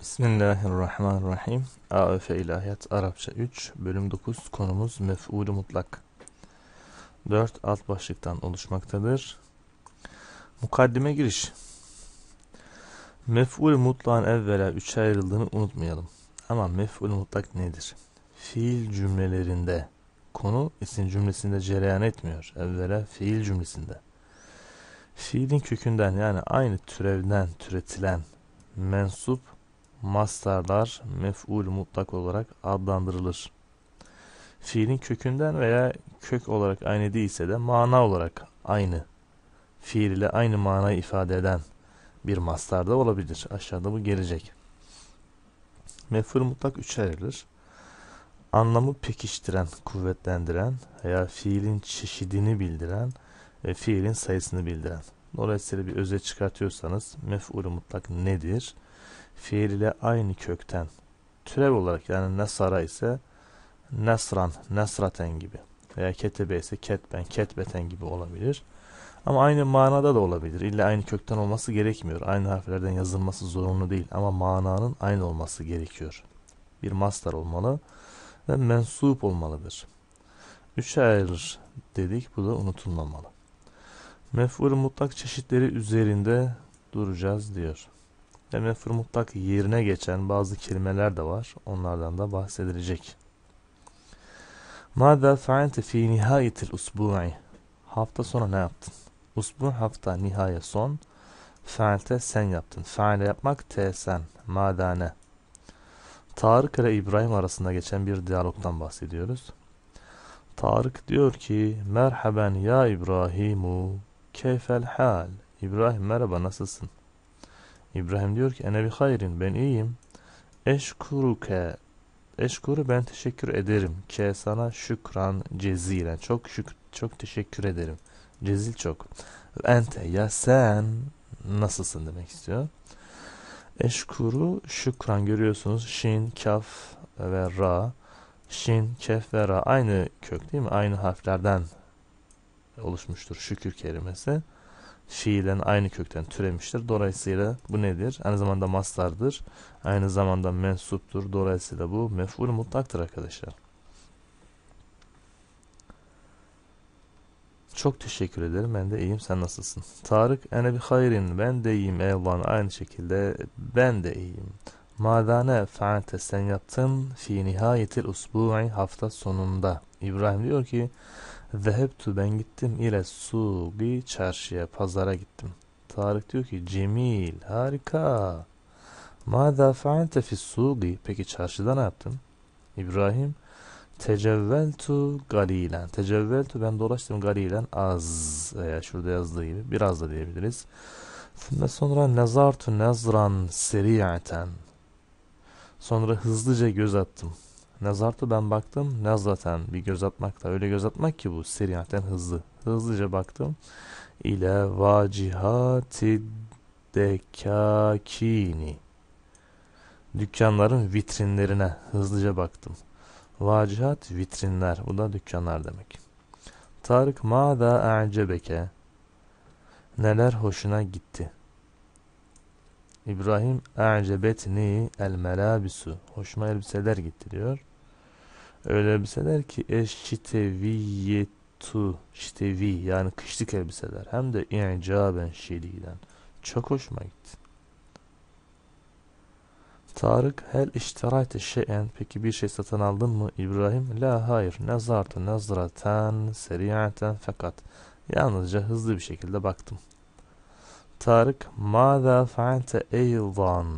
Bismillahirrahmanirrahim. AÖF İlahiyat Arapça 3 bölüm 9 konumuz mef'ulü mutlak. 4 alt başlıktan oluşmaktadır. Mukaddime giriş. Mef'ul mutlağın evvela 3'e ayrıldığını unutmayalım. Ama mef'ul mutlak nedir? Fiil cümlelerinde konu isim cümlesinde cereyan etmiyor. Evvela fiil cümlesinde. Fiilin kökünden yani aynı türevden türetilen mensup mastarlar mef'ul mutlak olarak adlandırılır. Fiilin kökünden veya kök olarak aynı değilse de mana olarak aynı. Fiil ile aynı manayı ifade eden bir mastar da olabilir. Aşağıda bu gelecek. Mef'ul mutlak üçe ayrılır. Anlamı pekiştiren, kuvvetlendiren veya fiilin çeşidini bildiren ve fiilin sayısını bildiren. Dolayısıyla bir öze çıkartıyorsanız mef'ul mutlak nedir? fiil ile aynı kökten türev olarak yani nesara ise nesran, nesraten gibi veya ketebe ise ketben, ketbeten gibi olabilir. Ama aynı manada da olabilir. İlla aynı kökten olması gerekmiyor. Aynı harflerden yazılması zorunlu değil ama mananın aynı olması gerekiyor. Bir mastar olmalı ve mensup olmalıdır. Üçe ayrılır dedik. Bu da unutulmamalı. Mef'ul mutlak çeşitleri üzerinde duracağız diyor ve mefhur mutlak yerine geçen bazı kelimeler de var. Onlardan da bahsedilecek. Mada fa'alte fi nihayetil usbu'i. Hafta sonu ne yaptın? Usbu hafta nihaya son. Fa'alte sen yaptın. Fa'ale yapmak te sen. Mada Tarık ile İbrahim arasında geçen bir diyalogdan bahsediyoruz. Tarık diyor ki Merhaben ya İbrahimu keyfel hal İbrahim merhaba nasılsın? İbrahim diyor ki enebi hayrin ben iyiyim. Eşkuruke Eşkuru ben teşekkür ederim. Ke sana şükran cezilen. Çok şük çok teşekkür ederim. Cezil çok. Ente ya sen nasılsın demek istiyor. Eşkuru şükran görüyorsunuz. Şin, kaf ve ra. Şin, kef ve ra aynı kök değil mi? Aynı harflerden oluşmuştur şükür kelimesi fiilen aynı kökten türemiştir. Dolayısıyla bu nedir? Aynı zamanda mastardır. Aynı zamanda mensuptur. Dolayısıyla bu mef'ul mutlaktır arkadaşlar. Çok teşekkür ederim. Ben de iyiyim. Sen nasılsın? Tarık ene bi hayrin. Ben de iyiyim. Eyvallah. Aynı şekilde ben de iyiyim. Madane fe'ante sen yaptın fi nihayetil usbu'i hafta sonunda. İbrahim diyor ki Zehebtu ben gittim ile sugi çarşıya pazara gittim. Tarık diyor ki Cemil harika. Mada fa'alte fi sugi peki çarşıda ne yaptın? İbrahim tecevveltu galilen. Tecevveltu ben dolaştım galilen az. E, şurada yazdığı gibi biraz da diyebiliriz. Ve sonra nezartu nezran seri'aten. Sonra hızlıca göz attım. Nazartu ben baktım. Nazlatan bir göz atmakla. Öyle göz atmak ki bu serihaten hızlı. Hızlıca baktım. İle vacihati dekakini. Dükkanların vitrinlerine hızlıca baktım. Vacihat vitrinler. Bu da dükkanlar demek. Tarık ma da a'cebeke. Neler hoşuna gitti. İbrahim a'cebetni el melabisu. Hoşuma elbiseler gitti diyor ölemseler ki eşçiteviyetu şitevi yani kışlık elbiseler hem de i'caben şediden çok hoşuma gitti. Tarık hel iştirayte şeyen peki bir şey satın aldın mı İbrahim? La hayır nazartu nazraten seriaten fakat yalnızca hızlı bir şekilde baktım. Tarık maza fa'alte eydan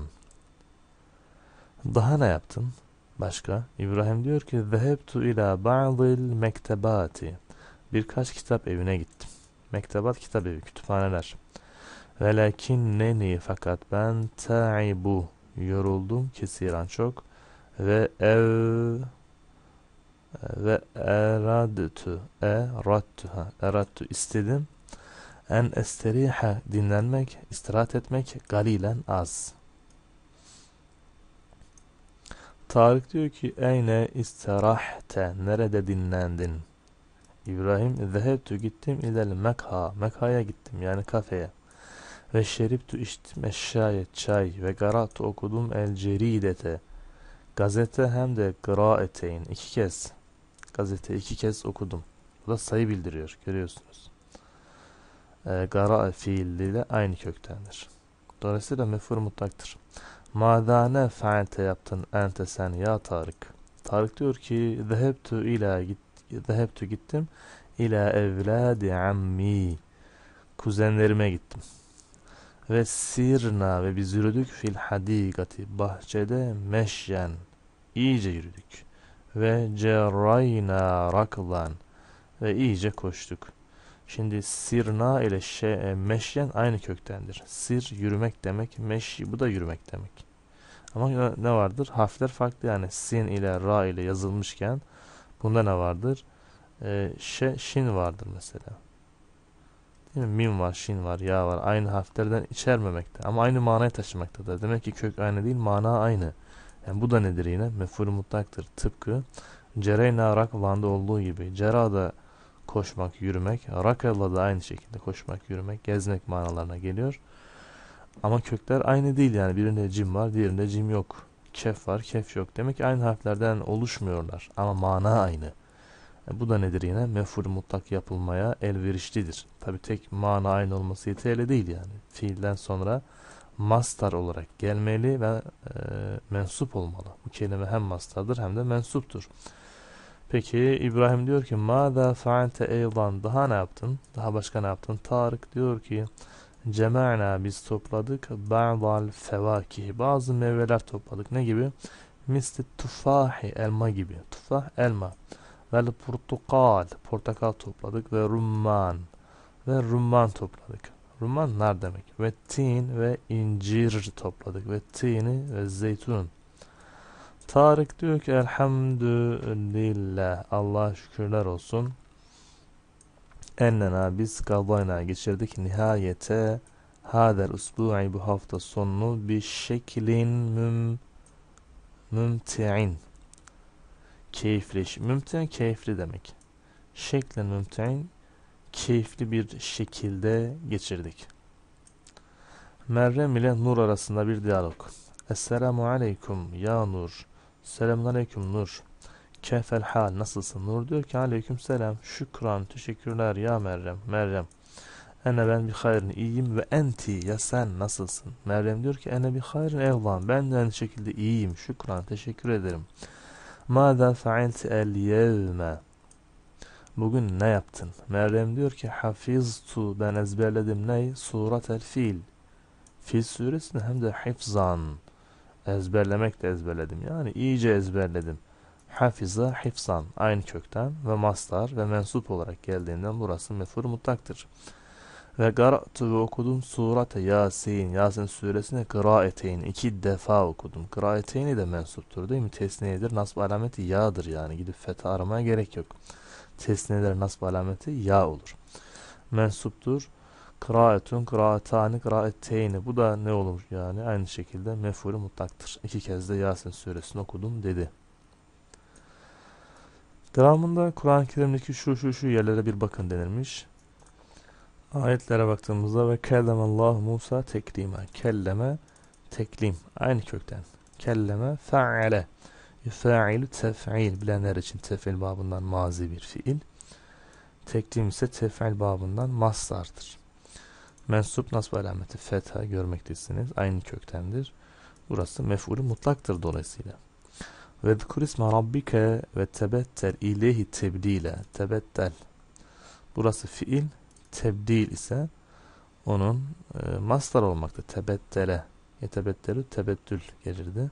daha ne yaptın? Başka? İbrahim diyor ki Zehebtu ila ba'dil mektebati Birkaç kitap evine gittim. Mektebat kitap evi, kütüphaneler. Velakin neni fakat ben ta'ibu yoruldum kesiran çok ve ev ve eradtu eradtu ha eradtu istedim en esteriha dinlenmek istirahat etmek galilen az Tarık diyor ki Eyne isterahte nerede dinlendin? İbrahim zehebtü gittim ilel mekha mekhaya gittim yani kafeye ve şeriptu içtim eşşaye çay ve garatu okudum el ceridete gazete hem de eteyin, iki kez gazete iki kez okudum bu da sayı bildiriyor görüyorsunuz e, ee, gara fiilliyle aynı köktendir dolayısıyla mefhur mutlaktır Madane fe'lte yaptın ente sen ya Tarık. Tarık diyor ki zehebtu ila git zehebtu gittim ila evladi ammi. Kuzenlerime gittim. Ve sirna ve biz yürüdük fil hadigati bahçede meşyen iyice yürüdük. Ve cerrayna raklan ve iyice koştuk.'' Şimdi sirna ile şe, e, meşyen aynı köktendir. Sir yürümek demek, meş bu da yürümek demek. Ama ne vardır? Harfler farklı yani sin ile ra ile yazılmışken bunda ne vardır? E, şe, şin vardır mesela. Değil mi? Min var, şin var, ya var. Aynı harflerden içermemekte ama aynı manayı taşımaktadır. Demek ki kök aynı değil, mana aynı. Yani bu da nedir yine? Meful mutlaktır. Tıpkı cereyna rak vanda olduğu gibi. Cera da koşmak, yürümek. Rakalla da aynı şekilde koşmak, yürümek, gezmek manalarına geliyor. Ama kökler aynı değil yani birinde cim var, diğerinde cim yok. Kef var, kef yok. Demek ki aynı harflerden oluşmuyorlar ama mana aynı. Yani e, bu da nedir yine? Meful mutlak yapılmaya elverişlidir. Tabi tek mana aynı olması yeterli değil yani. Fiilden sonra mastar olarak gelmeli ve e, mensup olmalı. Bu kelime hem mastardır hem de mensuptur. Peki İbrahim diyor ki Mada fa'ante eydan daha ne yaptın? Daha başka ne yaptın? Tarık diyor ki Cema'na biz topladık ba'dal fevakih bazı meyveler topladık. Ne gibi? Misli tufahi elma gibi. Tufah elma. Vel portakal portakal topladık ve rumman ve rumman topladık. Rumman nar demek. Ve tin ve incir topladık. Ve tini ve zeytun. Tarık diyor ki elhamdülillah Allah şükürler olsun. Ennena biz kadayna geçirdik nihayete hader usbu'i bu hafta sonunu bir şeklin müm, mümti'in keyifli mümti'in keyifli demek Şeklin mümti'in keyifli bir şekilde geçirdik. Merrem ile Nur arasında bir diyalog. Esselamu aleyküm ya Nur. Selamünaleyküm Nur. Kefel hal nasılsın? Nur diyor ki aleyküm selam. Şükran teşekkürler ya Meryem. Meryem. Ene ben bir hayrin iyiyim ve enti ya sen nasılsın? Meryem diyor ki ene bir hayrin evlan. Ben de aynı şekilde iyiyim. Şükran teşekkür ederim. Mada fa'ilti el yevme. Bugün ne yaptın? Meryem diyor ki hafiztu ben ezberledim ney? Surat el fil. Fil suresini hem de hifzan ezberlemek de ezberledim. Yani iyice ezberledim. Hafiza hifsan aynı kökten ve mastar ve mensup olarak geldiğinden burası mefur mutlaktır. Ve gara'tu ve okudum surate Yasin. Yasin suresine kıraeteyn. iki defa okudum. Kıraeteyni de mensuptur değil mi? Tesniyedir. Nasb alameti ya'dır yani. Gidip fetha aramaya gerek yok. Tesniyeler nasb alameti ya olur. Mensuptur Kıraatun, kıraatani, kıraatteyni. Bu da ne olur yani? Aynı şekilde mefulü mutlaktır. İki kez de Yasin suresini okudum dedi. Devamında Kur'an-ı Kerim'deki şu şu şu yerlere bir bakın denilmiş. Ayetlere baktığımızda ve kelleme Allah Musa teklime. Kelleme teklim. Aynı kökten. Kelleme fe'ale. Yufa'ilü tef'il. Bilenler için tef'il babından mazi bir fiil. Teklim ise tef'il babından mastardır. Mensup nasb alameti fetha görmektesiniz. Aynı köktendir. Burası mef'ulü mutlaktır dolayısıyla. Ve zkur isme rabbike ve tebettel ileyhi tebdile. Tebettel. Burası fiil. Tebdil ise onun e, mastar olmakta. Tebettele. Yetebettelü tebettül gelirdi.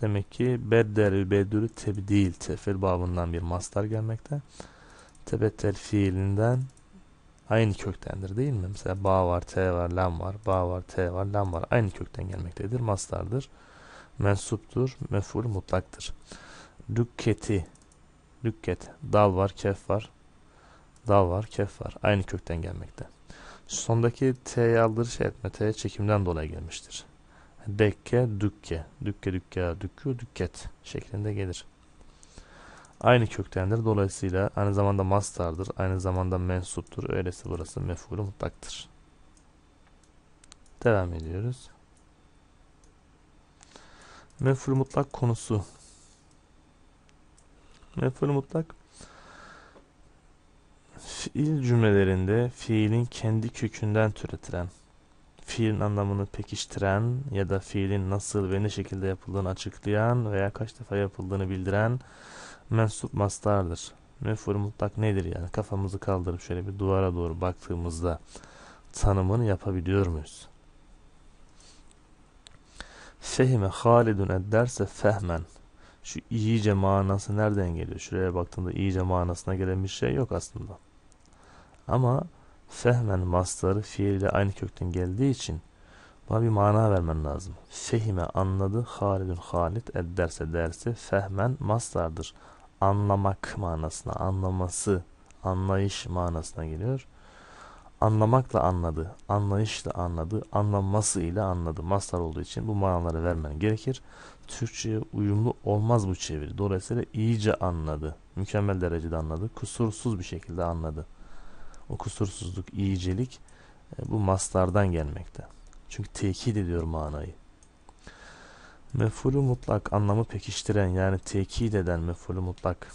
Demek ki beddelü beddülü tebdil tefil babından bir mastar gelmekte. Tebettel fiilinden aynı köktendir değil mi? Mesela ba var, t var, lam var, ba var, t var, lam var. Aynı kökten gelmektedir. Mastardır. Mensuptur. Meful mutlaktır. Lükketi. Lükket. Dal var, kef var. Dal var, kef var. Aynı kökten gelmekte. Sondaki t'ye aldırış şey etme. T çekimden dolayı gelmiştir. Dekke, dükke. Dükke, dükke, dükkü, dükket şeklinde gelir aynı köktendir. Dolayısıyla aynı zamanda mastardır. Aynı zamanda mensuptur. Öyleyse burası mef'ulü mutlaktır. Devam ediyoruz. Mef'ul mutlak konusu. Mef'ul mutlak fiil cümlelerinde fiilin kendi kökünden türetilen fiilin anlamını pekiştiren ya da fiilin nasıl ve ne şekilde yapıldığını açıklayan veya kaç defa yapıldığını bildiren mensup mastardır. Müfur mutlak nedir yani? Kafamızı kaldırıp şöyle bir duvara doğru baktığımızda tanımını yapabiliyor muyuz? Fehime Halidun ederse fehmen. Şu iyice manası nereden geliyor? Şuraya baktığında iyice manasına gelen bir şey yok aslında. Ama Fehmen mastarı fiiliyle aynı kökten geldiği için buna bir mana vermen lazım. Fehime anladı. Halidun Halid edderse dersi. Fehmen mastardır. Anlamak manasına, anlaması, anlayış manasına geliyor. Anlamakla anladı, anlayışla anladı, anlaması ile anladı. Mastar olduğu için bu manaları vermen gerekir. Türkçe'ye uyumlu olmaz bu çeviri. Dolayısıyla iyice anladı. Mükemmel derecede anladı. Kusursuz bir şekilde anladı o kusursuzluk, iyicelik e, bu maslardan gelmekte. Çünkü tekit ediyor manayı. Mefulü mutlak anlamı pekiştiren yani tekit eden mefulü mutlak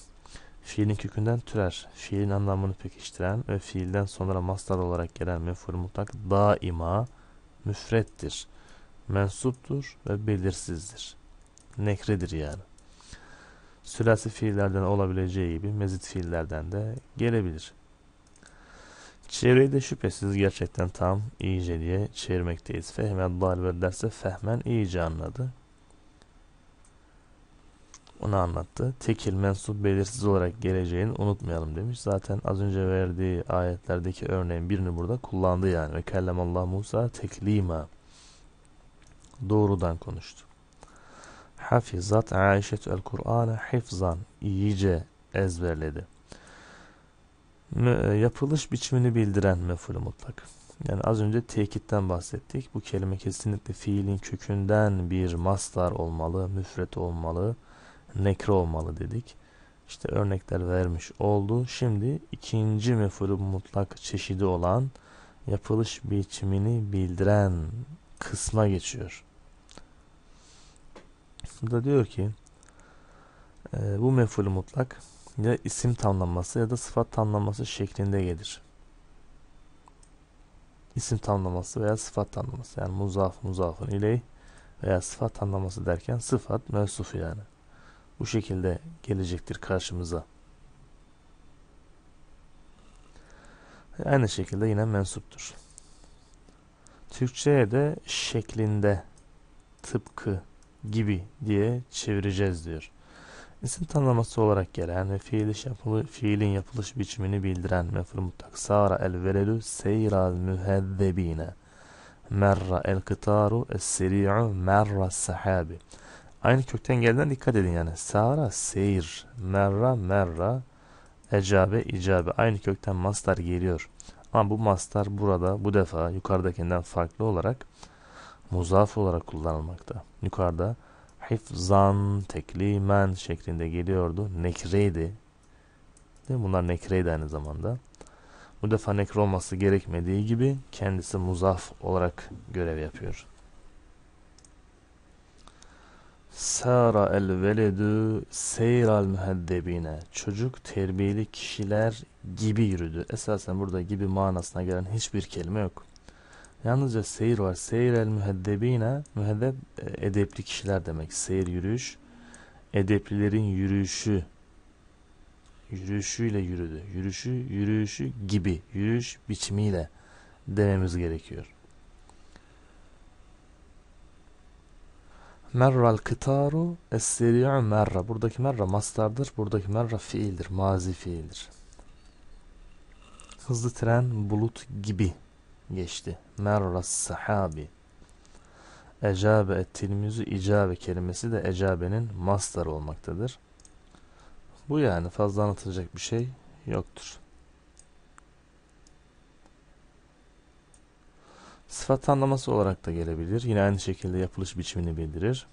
fiilin kökünden türer. Fiilin anlamını pekiştiren ve fiilden sonra mastar olarak gelen mefulü mutlak daima müfrettir. Mensuptur ve belirsizdir. Nekredir yani. Sülasi fiillerden olabileceği gibi mezit fiillerden de gelebilir. Çevreyi de şüphesiz gerçekten tam iyice diye çevirmekteyiz. Fehme dalibe derse fehmen iyice anladı. Onu anlattı. Tekil mensup belirsiz olarak geleceğini unutmayalım demiş. Zaten az önce verdiği ayetlerdeki örneğin birini burada kullandı yani. Ve kellemallah Musa teklima. Doğrudan konuştu. Hafizat Aişet el Kur'an'a hifzan. iyice ezberledi. E, yapılış biçimini bildiren mef'ulü mutlak. Yani az önce tekitten bahsettik. Bu kelime kesinlikle fiilin kökünden bir mastar olmalı, müfret olmalı, nekre olmalı dedik. İşte örnekler vermiş oldu. Şimdi ikinci mef'ulü mutlak çeşidi olan yapılış biçimini bildiren kısma geçiyor. Burada diyor ki e, bu mef'ulü mutlak ya isim tanımlaması ya da sıfat tanımlaması şeklinde gelir. İsim tanımlaması veya sıfat tamlaması yani muzaf muzafın ile veya sıfat tanımlaması derken sıfat mevsuf yani. Bu şekilde gelecektir karşımıza. Aynı şekilde yine mensuptur. Türkçe'ye de şeklinde, tıpkı, gibi diye çevireceğiz diyor. İsim tanımlaması olarak gelen ve fiiliş yapılı, fiilin yapılış biçimini bildiren mefhul mutlak sara el veledü seyral mühezzebine merra el kıtaru es seri'u merra sahabi aynı kökten geldiğinden dikkat edin yani sara seyir merra merra ecabe icabe aynı kökten mastar geliyor ama bu mastar burada bu defa yukarıdakinden farklı olarak muzaf olarak kullanılmakta yukarıda hifzan, teklimen şeklinde geliyordu. Nekreydi. Değil mi? Bunlar nekreydi aynı zamanda. Bu defa nekre olması gerekmediği gibi kendisi muzaf olarak görev yapıyor. Sara el veledü seyral müheddebine. Çocuk terbiyeli kişiler gibi yürüdü. Esasen burada gibi manasına gelen hiçbir kelime yok. Yalnızca seyir var. Seyir el müheddebine, müheddeb e, edepli kişiler demek. Seyir yürüyüş, edeplilerin yürüyüşü, yürüyüşüyle yürüdü. Yürüyüşü, yürüyüşü gibi, yürüyüş biçimiyle dememiz gerekiyor. Merral kıtaru es-seri'u merra. Buradaki merra mastardır. Buradaki merra fiildir. Mazi fiildir. Hızlı tren bulut gibi geçti. Merras sahabi. Ecabe et icabe kelimesi de ecabenin mastar olmaktadır. Bu yani fazla anlatılacak bir şey yoktur. Sıfat anlaması olarak da gelebilir. Yine aynı şekilde yapılış biçimini bildirir.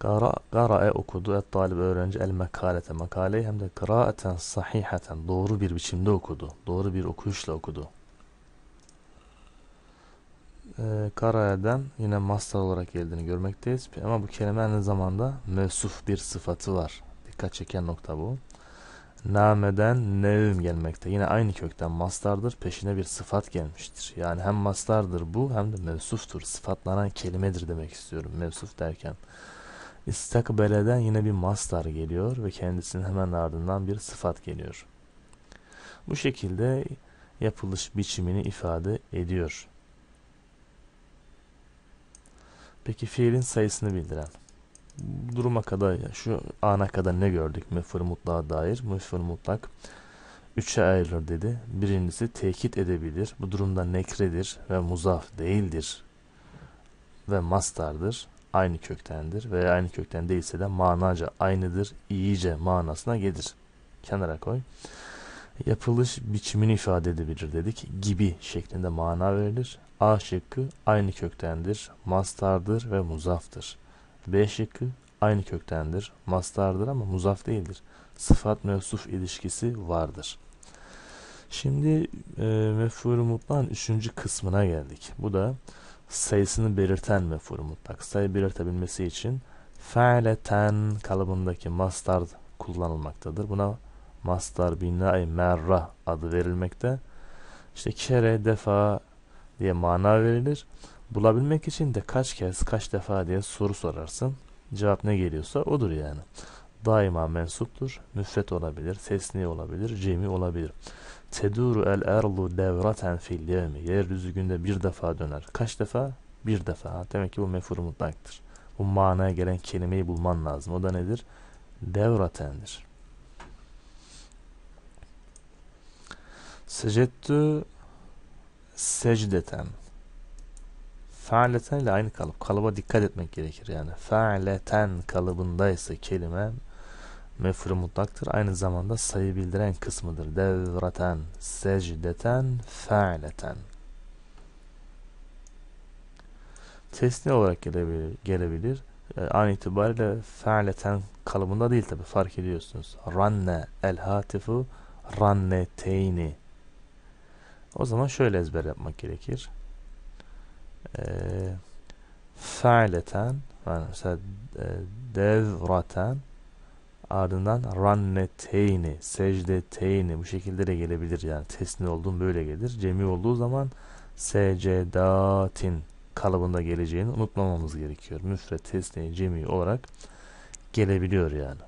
Gara, gara'e okudu. Et talib öğrenci el mekalete makaleyi hem de kıraaten sahihaten doğru bir biçimde okudu. Doğru bir okuyuşla okudu. Ee, Karaya'dan yine master olarak geldiğini görmekteyiz. Ama bu kelime aynı zamanda mevsuf bir sıfatı var. Dikkat çeken nokta bu. Nameden nevim gelmekte. Yine aynı kökten mastardır. Peşine bir sıfat gelmiştir. Yani hem mastardır bu hem de mevsuftur. Sıfatlanan kelimedir demek istiyorum mevsuf derken. İstakbeleden yine bir mastar geliyor ve kendisinin hemen ardından bir sıfat geliyor. Bu şekilde yapılış biçimini ifade ediyor Peki fiilin sayısını bildiren. Duruma kadar şu ana kadar ne gördük müfür mutlağa dair? Müfür mutlak üçe ayrılır dedi. Birincisi tekit edebilir. Bu durumda nekredir ve muzaf değildir ve mastardır. Aynı köktendir veya aynı kökten değilse de manaca aynıdır, iyice manasına gelir. Kenara koy. Yapılış biçimini ifade edebilir dedik. Gibi şeklinde mana verilir. A şıkkı aynı köktendir, mastardır ve muzaftır. B şıkkı aynı köktendir, mastardır ama muzaf değildir. Sıfat mevsuf ilişkisi vardır. Şimdi e, mefhulü mutlağın üçüncü kısmına geldik. Bu da sayısını belirten mefhulü mutlak. Sayı belirtebilmesi için fe'leten kalıbındaki mastard kullanılmaktadır. Buna mastar binay merra adı verilmekte. İşte kere, defa, diye mana verilir. Bulabilmek için de kaç kez kaç defa diye soru sorarsın. Cevap ne geliyorsa odur yani. Daima mensuptur. Müfret olabilir, sesni olabilir, cemi olabilir. Teduru el erlu devraten fil yevmi. Yeryüzü günde bir defa döner. Kaç defa? Bir defa. Demek ki bu mefhur mutlaktır. Bu manaya gelen kelimeyi bulman lazım. O da nedir? Devratendir. Secettu secdeten faaleten ile aynı kalıp kalıba dikkat etmek gerekir yani faaleten kalıbındaysa kelime mefru mutlaktır aynı zamanda sayı bildiren kısmıdır devreten secdeten faaleten tesni olarak gelebilir, gelebilir. E, an itibariyle faaleten kalıbında değil tabi fark ediyorsunuz ranne el hatifu ranneteyni o zaman şöyle ezber yapmak gerekir. Ee, e, mesela devraten ardından ranneteyni, secdeteyni bu şekilde de gelebilir yani tesni olduğun böyle gelir. Cemi olduğu zaman secdatin kalıbında geleceğini unutmamamız gerekiyor. Müfret, tesni, cemi olarak gelebiliyor yani.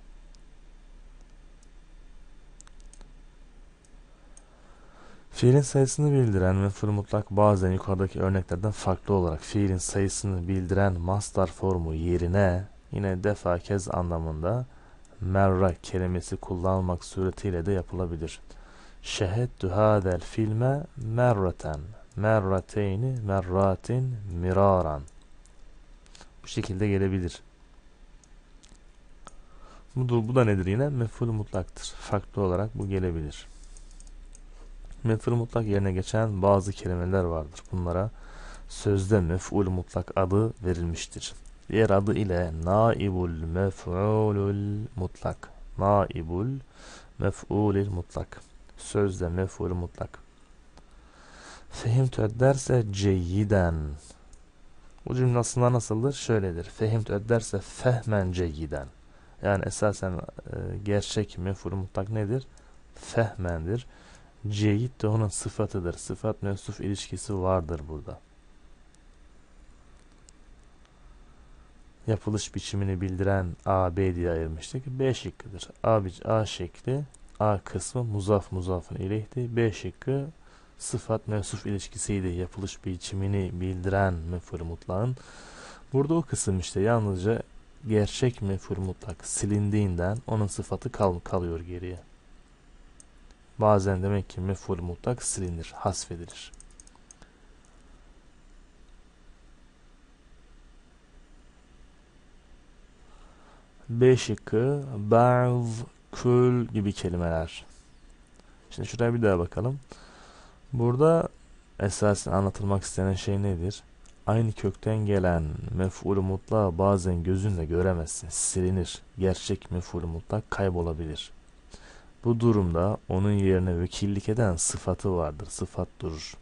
Fiilin sayısını bildiren ve mutlak bazen yukarıdaki örneklerden farklı olarak fiilin sayısını bildiren mastar formu yerine yine defa kez anlamında merra kelimesi kullanmak suretiyle de yapılabilir. Şehet duhadel filme merraten, merrateyni, merratin, miraran. Bu şekilde gelebilir. Bu, bu da nedir yine? Meful mutlaktır. Farklı olarak bu gelebilir mef'ul mutlak yerine geçen bazı kelimeler vardır. Bunlara sözde mef'ul mutlak adı verilmiştir. Diğer adı ile naibul mef'ulul mutlak. Naibul mef'ulil mutlak. Sözde mef'ul mutlak. Fehimtü derse ceyyiden. Bu cümle aslında nasıldır? Şöyledir. Fehimtü derse fehmen ceyyiden. Yani esasen e, gerçek mef'ul mutlak nedir? Fehmendir. Cehit de onun sıfatıdır. Sıfat mevsuf ilişkisi vardır burada. Yapılış biçimini bildiren A, B diye ayırmıştık. B şıkkıdır. A, A şekli, A kısmı muzaf muzafın ileyhti. B şıkkı sıfat mevsuf ilişkisiydi. Yapılış biçimini bildiren mefhul mutlağın. Burada o kısım işte yalnızca gerçek mefhul mutlak silindiğinden onun sıfatı kal kalıyor geriye. Bazen demek ki meful mutlak silinir, hasfedilir. B şıkkı ba'z, kül gibi kelimeler. Şimdi şuraya bir daha bakalım. Burada esasen anlatılmak istenen şey nedir? Aynı kökten gelen mef'ul mutlak bazen gözünle göremezsin. Silinir. Gerçek mef'ul mutlak kaybolabilir. Bu durumda onun yerine vekillik eden sıfatı vardır. Sıfat durur.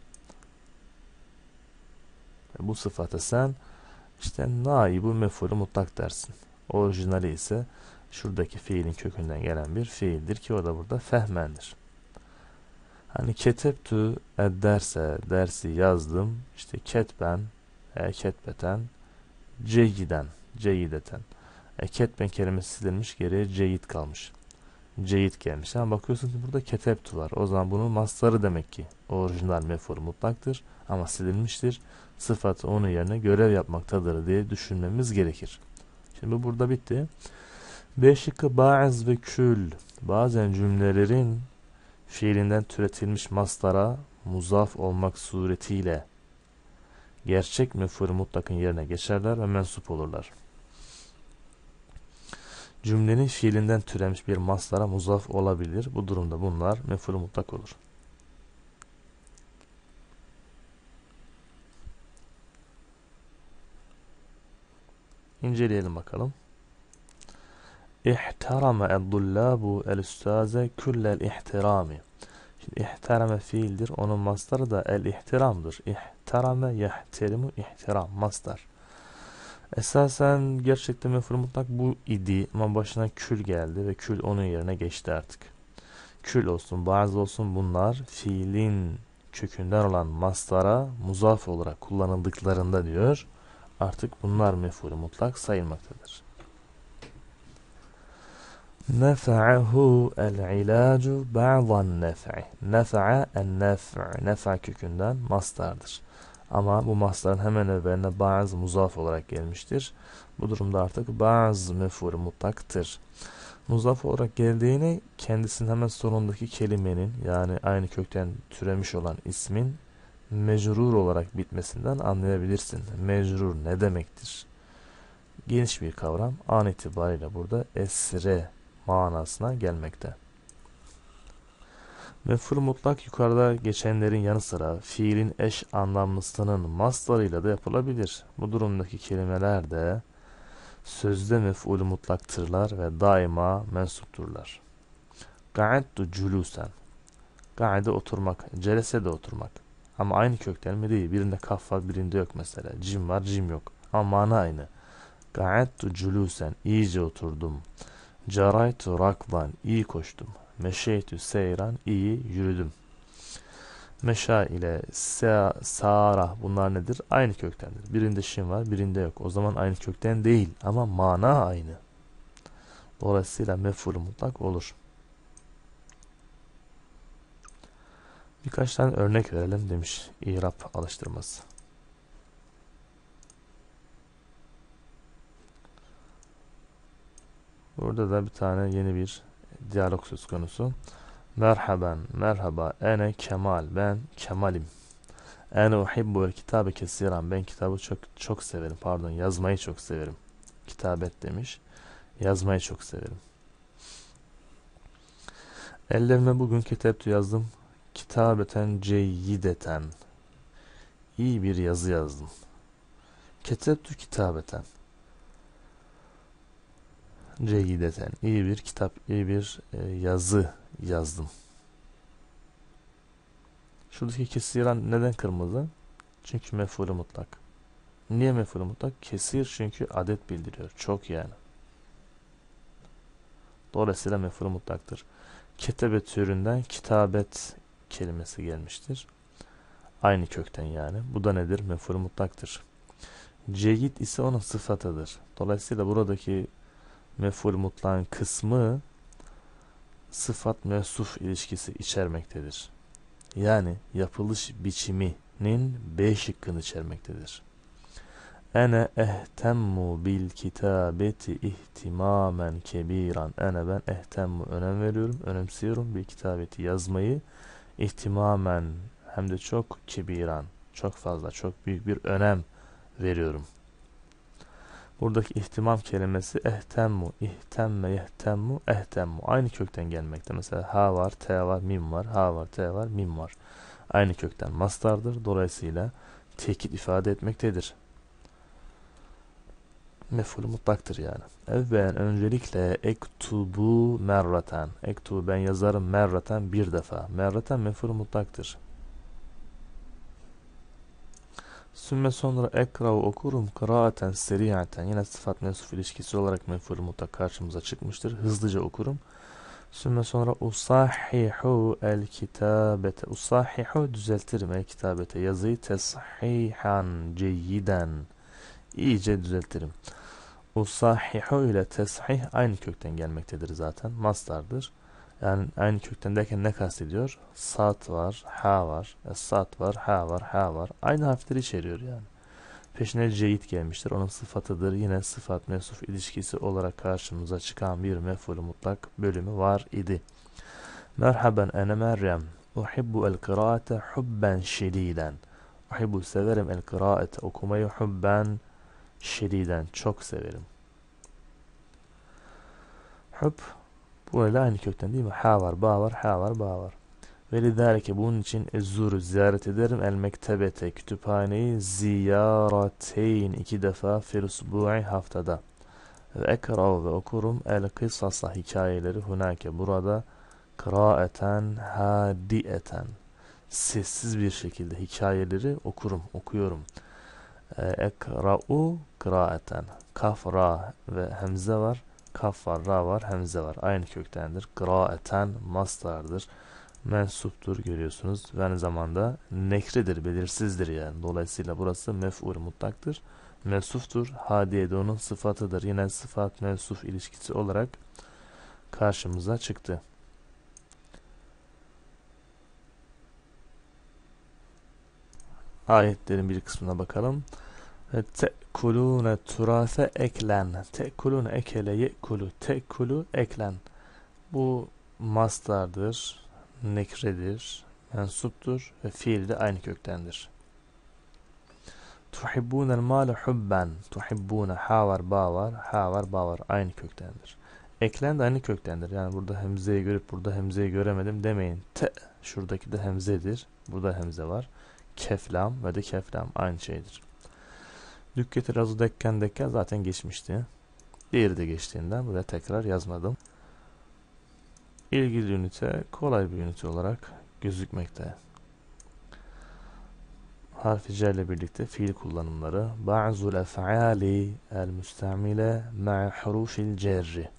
E, bu sıfata sen işte naibu mefulü mutlak dersin. Orijinali ise şuradaki fiilin kökünden gelen bir fiildir ki o da burada fehmendir. Hani keteptü ederse dersi yazdım. işte ketben, e, ketbeten, ceyiden, ceyideten. E, ketben kelimesi silinmiş geriye ceyid kalmış. Ceyit gelmiş. Ama bakıyorsunuz ki burada keteptu var. O zaman bunun masları demek ki. Orijinal mefur mutlaktır ama silinmiştir. Sıfat onun yerine görev yapmaktadır diye düşünmemiz gerekir. Şimdi burada bitti. Beşik şıkkı ba'z ve kül. Bazen cümlelerin fiilinden türetilmiş maslara muzaf olmak suretiyle gerçek mefur mutlakın yerine geçerler ve mensup olurlar cümlenin fiilinden türemiş bir maslara muzaf olabilir. Bu durumda bunlar meful mutlak olur. İnceleyelim bakalım. İhtarame eddullabu el üstaze küllel ihtirami. Şimdi ihtarame fiildir. Onun mastarı da el ihtiramdır. İhtarame yehtirimu ihtiram mastar. Esasen gerçekten mefur mutlak bu idi ama başına kül geldi ve kül onun yerine geçti artık. Kül olsun, bazı olsun bunlar fiilin kökünden olan mastara muzaf olarak kullanıldıklarında diyor. Artık bunlar mef'ulü mutlak sayılmaktadır. Nefa'ahu el-ilacu ba'dan nef'i. Nefa'a en-nef' nefa kökünden mastardır. Ama bu masların hemen evveline bazı muzaf olarak gelmiştir. Bu durumda artık bazı mef'ulü mutlaktır. Muzaf olarak geldiğini kendisinin hemen sonundaki kelimenin yani aynı kökten türemiş olan ismin mecrur olarak bitmesinden anlayabilirsin. Mecrur ne demektir? Geniş bir kavram an itibariyle burada esre manasına gelmekte. Mef'ul mutlak yukarıda geçenlerin yanı sıra fiilin eş anlamlısının mastarıyla da yapılabilir. Bu durumdaki kelimeler de sözde mef'ul mutlaktırlar ve daima mensupturlar. Ga'edtu culusen. Gaide oturmak, celese de oturmak. Ama aynı kökten mi değil? Birinde kaf var, birinde yok mesela. Cim var, cim yok. Ama mana aynı. Ga'edtu culusen. İyice oturdum. Caraytu rakban. iyi koştum. Meşeytü seyran iyi yürüdüm. Meşa ile sa, sara bunlar nedir? Aynı köktendir. Birinde şin var birinde yok. O zaman aynı kökten değil ama mana aynı. Dolayısıyla meful mutlak olur. Birkaç tane örnek verelim demiş İrap alıştırması. Burada da bir tane yeni bir diyalog söz konusu. Merhaben, merhaba, ene kemal, ben kemalim. Ene uhibbul kitabı kesiran, ben kitabı çok çok severim, pardon yazmayı çok severim. Kitabet demiş, yazmayı çok severim. Ellerime bugün kitaptı yazdım. Kitabeten ceyyideten. İyi bir yazı yazdım. Keteptü kitabeten. Regi desen iyi bir kitap, iyi bir e, yazı yazdım. Şuradaki kesiran neden kırmızı? Çünkü mefulü mutlak. Niye mefulü mutlak? Kesir çünkü adet bildiriyor. Çok yani. Dolayısıyla mefulü mutlaktır. Ketebe türünden kitabet kelimesi gelmiştir. Aynı kökten yani. Bu da nedir? Mefulü mutlaktır. Cegit ise onun sıfatıdır. Dolayısıyla buradaki meful mutlan kısmı sıfat mevsuf ilişkisi içermektedir. Yani yapılış biçiminin B şıkkını içermektedir. Ene ehtemmu bil kitabeti ihtimamen kebiran. Ene ben ehtemmu önem veriyorum, önemsiyorum bir kitabeti yazmayı ihtimamen hem de çok kebiran, çok fazla, çok büyük bir önem veriyorum.'' Buradaki ihtimam kelimesi ehtemmu, ihtemme, yehtemmu, ehtemmu. Aynı kökten gelmekte. Mesela ha var, t var, mim var, ha var, t var, mim var. Aynı kökten mastardır. Dolayısıyla tekit ifade etmektedir. Meful mutlaktır yani. Evven öncelikle ektubu merraten. Ektubu ben yazarım merraten bir defa. Merraten meful mutlaktır. Sümme sonra ekra'u okurum kıraaten seriaten yine sıfat mensuf ilişkisi olarak menfur muta karşımıza çıkmıştır. Hızlıca okurum. Sümme sonra usahihu el kitabete usahihu düzeltirim el kitabete yazıyı teshihan ceyyiden iyice düzeltirim. Usahihu ile teshih aynı kökten gelmektedir zaten. Mastardır. Yani aynı kökten derken ne kastediyor? Sat var, ha var, e, sat var, ha var, ha var. Aynı harfleri içeriyor yani. Peşine ceyit gelmiştir. Onun sıfatıdır. Yine sıfat mesuf ilişkisi olarak karşımıza çıkan bir meful mutlak bölümü var idi. Merhaben ene Meryem. Uhibbu el kıraate hubben şediden. Uhibbu severim el kıraate okumayı hubben şediden. Çok severim. Hub Bunlarla aynı kökten değil mi? Ha var, ba var, ha var, ba var. Ve lidareke bunun için ezzuru ziyaret ederim. El mektebete kütüphaneyi ziyareteyn iki defa fil haftada. Ve ekrav ve okurum el kısasa hikayeleri hunake burada kıraeten hadieten sessiz bir şekilde hikayeleri okurum, okuyorum. E, ekra'u kıraeten. Kafra ve hemze var. Kaf var, ra var, hemze var. Aynı köktendir. eten mastardır. Mensuptur görüyorsunuz. Ve aynı zamanda nekridir, belirsizdir yani. Dolayısıyla burası mef'ul mutlaktır. Mensuftur. Hadiye de onun sıfatıdır. Yine sıfat mensuf ilişkisi olarak karşımıza çıktı. Ayetlerin bir kısmına bakalım. Ve te'kulûne turase eklen. Te'kulûne ekele ye'kulû. Te'kulû eklen. Bu mastardır, nekredir, mensuptur ve fiil de aynı köktendir. Tuhibbûnel mâle hubben. Tuhibbûne ha var ba var. Ha var ba var. Aynı köktendir. Eklen de aynı köktendir. Yani burada hemzeyi görüp burada hemzeyi göremedim demeyin. Te şuradaki de hemzedir. Burada hemze var. Keflam ve de keflam aynı şeydir. Dükketi razı dekken dekken zaten geçmişti. Diğeri de geçtiğinden buraya tekrar yazmadım. İlgili ünite kolay bir ünite olarak gözükmekte. Harfi C ile birlikte fiil kullanımları. Ba'zul ef'ali el müstamile ma'a huruşil cerri.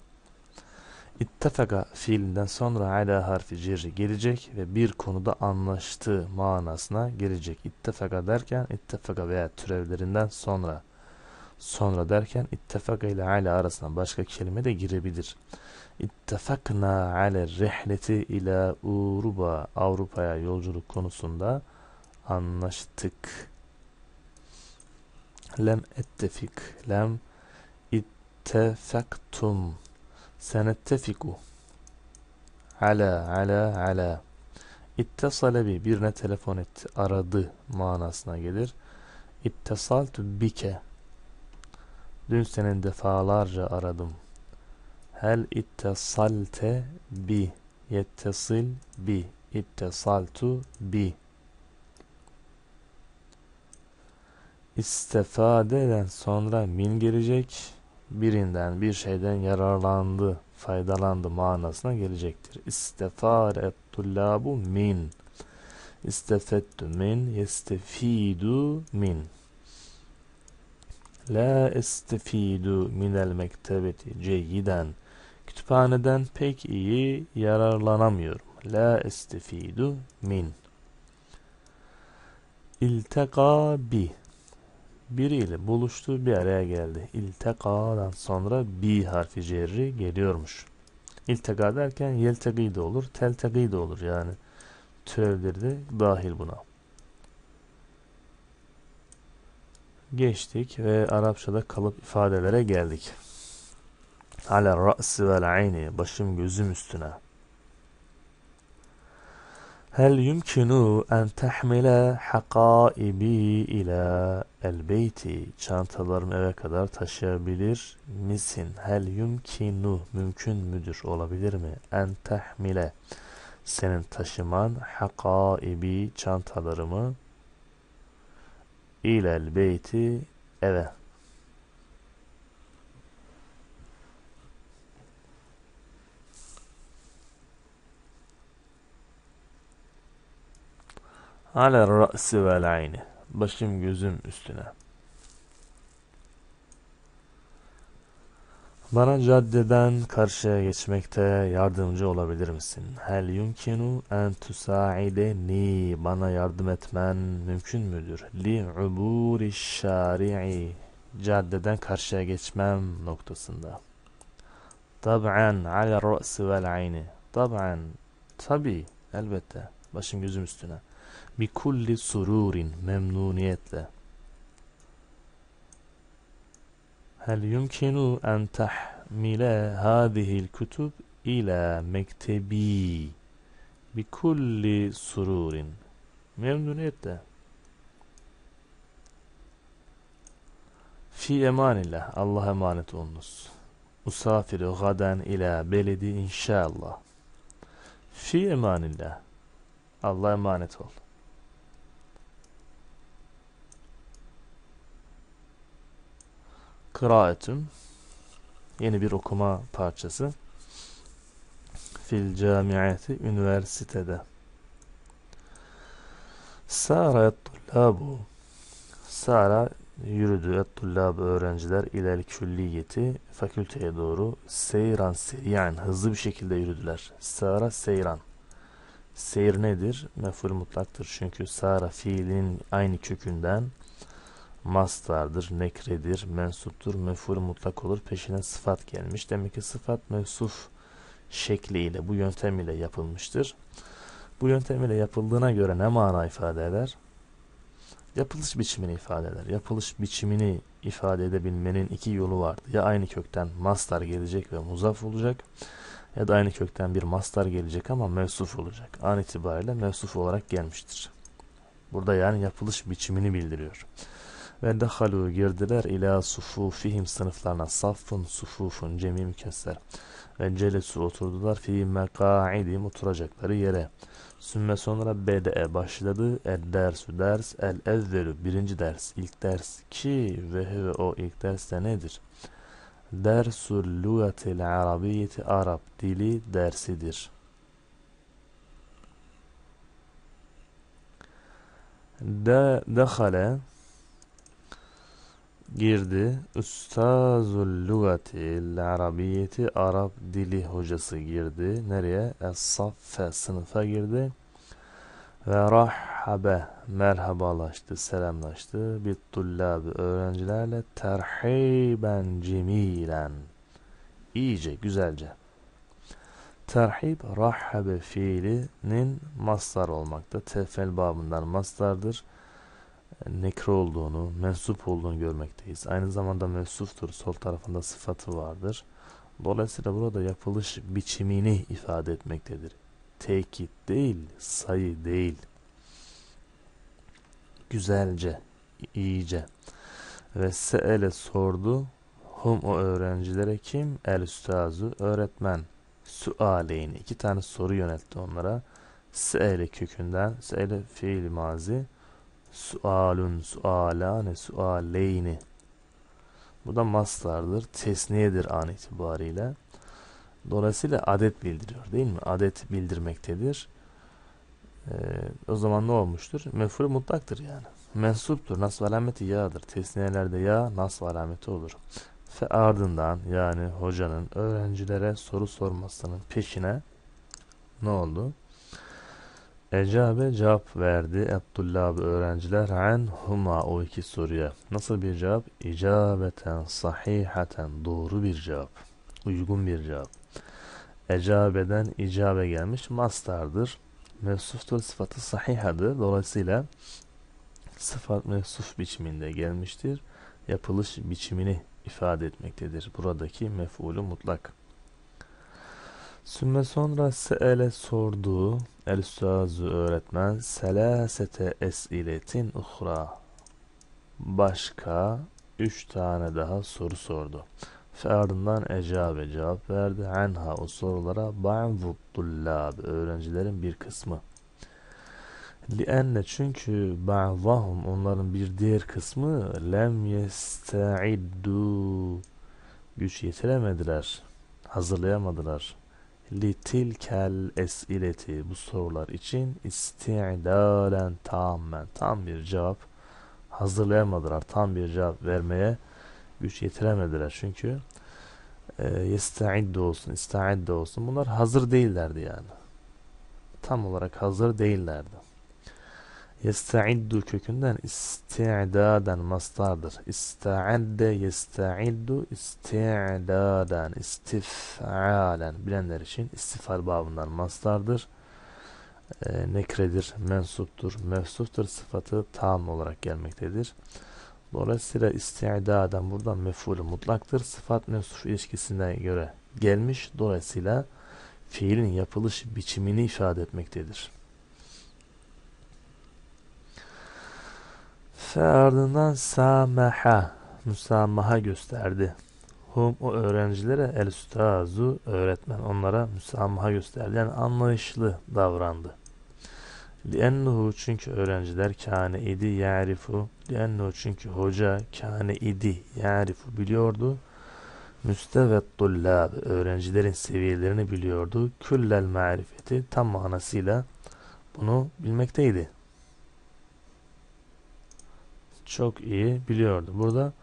İttefaka fiilinden sonra ala harfi cerri gelecek ve bir konuda anlaştığı manasına gelecek. İttefaka derken ittefaka veya türevlerinden sonra sonra derken ittefaka ile ala arasına başka kelime de girebilir. İttefakna ale rehleti ila Uruba Avrupa'ya yolculuk konusunda anlaştık. Lem ettefik lem ittefaktum senettefiku ala ala ala ittasale bi birine telefon etti aradı manasına gelir ittesaltu bike dün senin defalarca aradım hel ittesalte bi yettesil bi ittesaltu bi istifadeden sonra min gelecek birinden bir şeyden yararlandı, faydalandı manasına gelecektir. İstefar et tullabu min. İstefettu min, yestefidu min. La min minel mektebeti ceyyiden. Kütüphaneden pek iyi yararlanamıyorum. La estefidu min. İlteka bi biriyle buluştuğu bir araya geldi. İltekadan sonra bi harfi cerri geliyormuş. İlteka derken yeltegi de olur, teltegi de olur yani. Türevleri de dahil buna. Geçtik ve Arapçada kalıp ifadelere geldik. Ala ra'si vel ayni başım gözüm üstüne. Hel yumkinu en tahmila hakaibi ila el beyti çantalarımı eve kadar taşıyabilir misin? Hel yumkinu mümkün müdür olabilir mi? En tahmile senin taşıman hakaibi çantalarımı ilel beyti eve. Ala ra'si vel ayni. Başım gözüm üstüne. Bana caddeden karşıya geçmekte yardımcı olabilir misin? Hel yumkinu en tusaideni. Bana yardım etmen mümkün müdür? Li uburi şari'i. Caddeden karşıya geçmem noktasında. Tab'an ala ru'si vel ayni. Tab'an. Tabi. Elbette. Başım gözüm üstüne bi kulli sururin memnuniyetle hel yumkinu en tahmile hadihil kutub ila mektebi bi kulli sururin memnuniyetle fi emanillah Allah emanet olunuz usafiru gaden ila beledi inşallah fi emanillah Allah emanet ol kıraatüm yeni bir okuma parçası fil camiati üniversitede Sara tullabu Sara yürüdü et tullab öğrenciler iler külliyeti fakülteye doğru seyran seriyan hızlı bir şekilde yürüdüler. Sara seyran. Seyir nedir? Meful mutlaktır çünkü sara fiilin aynı kökünden mastardır, nekredir, mensuptur, meful mutlak olur. Peşine sıfat gelmiş. Demek ki sıfat mevsuf şekliyle, bu yöntem ile yapılmıştır. Bu yöntem ile yapıldığına göre ne mana ifade eder? Yapılış biçimini ifade eder. Yapılış biçimini ifade edebilmenin iki yolu vardı. Ya aynı kökten mastar gelecek ve muzaf olacak ya da aynı kökten bir mastar gelecek ama mevsuf olacak. An itibariyle mevsuf olarak gelmiştir. Burada yani yapılış biçimini bildiriyor. Ve dehalu girdiler ila sufufihim sınıflarına. Saffun sufufun cemi mükesser. Ve celesu oturdular fi mekaidim oturacakları yere. Sümme sonra bede'e başladı. El dersu ders el evvelu birinci ders ilk ders ki ve o ilk ders nedir? Dersul lügatil arabiyeti Arab dili dersidir. De, dehale girdi. Üstazul lugati arabiyeti Arap dili hocası girdi. Nereye? Es-Saffe sınıfa girdi. Ve rahhabe merhabalaştı, selamlaştı. Bir tullabi öğrencilerle terhiben cemilen. İyice, güzelce. Terhib rahhabe fiilinin mastar olmakta. Tefel babından mastardır nekro olduğunu, mensup olduğunu görmekteyiz. Aynı zamanda mensuftur, sol tarafında sıfatı vardır. Dolayısıyla burada yapılış biçimini ifade etmektedir. Tekit değil, sayı değil. Güzelce, iyice. Ve se'ele sordu, hum o öğrencilere kim? El üstazu, öğretmen. Sualeyn, iki tane soru yöneltti onlara. Se'ele kökünden, se'ele fiil mazi, Sualun, sualane, sualeyni. Bu da maslardır. Tesniyedir an itibariyle. Dolayısıyla adet bildiriyor değil mi? Adet bildirmektedir. Ee, o zaman ne olmuştur? Meful mutlaktır yani. Mensuptur. Nasıl alameti yağdır. Tesniyelerde ya nasıl alameti olur. Ve ardından yani hocanın öğrencilere soru sormasının peşine ne oldu? Ecabe cevap verdi. Abdullah öğrenciler an huma o iki soruya. Nasıl bir cevap? İcabeten sahihaten doğru bir cevap. Uygun bir cevap. Ecabeden icabe gelmiş. Mastardır. Mevsuftur sıfatı sahihadır. Dolayısıyla sıfat mevsuf biçiminde gelmiştir. Yapılış biçimini ifade etmektedir. Buradaki mef'ulü mutlak. Sümme sonra se'ele sordu. El üstazı öğretmen selasete esiletin uhra. Başka üç tane daha soru sordu. Ve ardından ecabe cevap verdi. Enha o sorulara ba'vudullab öğrencilerin bir kısmı. Lianne çünkü ba'vahum onların bir diğer kısmı lem yesta'iddu güç yetiremediler. Hazırlayamadılar litilkel esileti bu sorular için isti'dalen tamamen tam bir cevap hazırlayamadılar. Tam bir cevap vermeye güç yetiremediler. Çünkü e, yesta'idde olsun, ista'idde olsun bunlar hazır değillerdi yani. Tam olarak hazır değillerdi. Yesta'iddu kökünden isti'dadan mastardır. İsta'adde yesta'iddu isti'dadan istif'alen bilenler için istifal babından mastardır. E, nekredir, mensuptur, mevsuftur sıfatı tam olarak gelmektedir. Dolayısıyla isti'dadan buradan mefulü mutlaktır. Sıfat mevsuf ilişkisine göre gelmiş. Dolayısıyla fiilin yapılış biçimini ifade etmektedir. Fe ardından samaha, müsamaha gösterdi. Hum o öğrencilere el üstazu öğretmen onlara müsamaha gösterdi. Yani anlayışlı davrandı. Liennuhu çünkü öğrenciler kâne idi yarifu. Liennuhu çünkü hoca kâne idi yarifu biliyordu. Müstevet dullab öğrencilerin seviyelerini biliyordu. Küllel marifeti tam manasıyla bunu bilmekteydi çok iyi biliyordu. Burada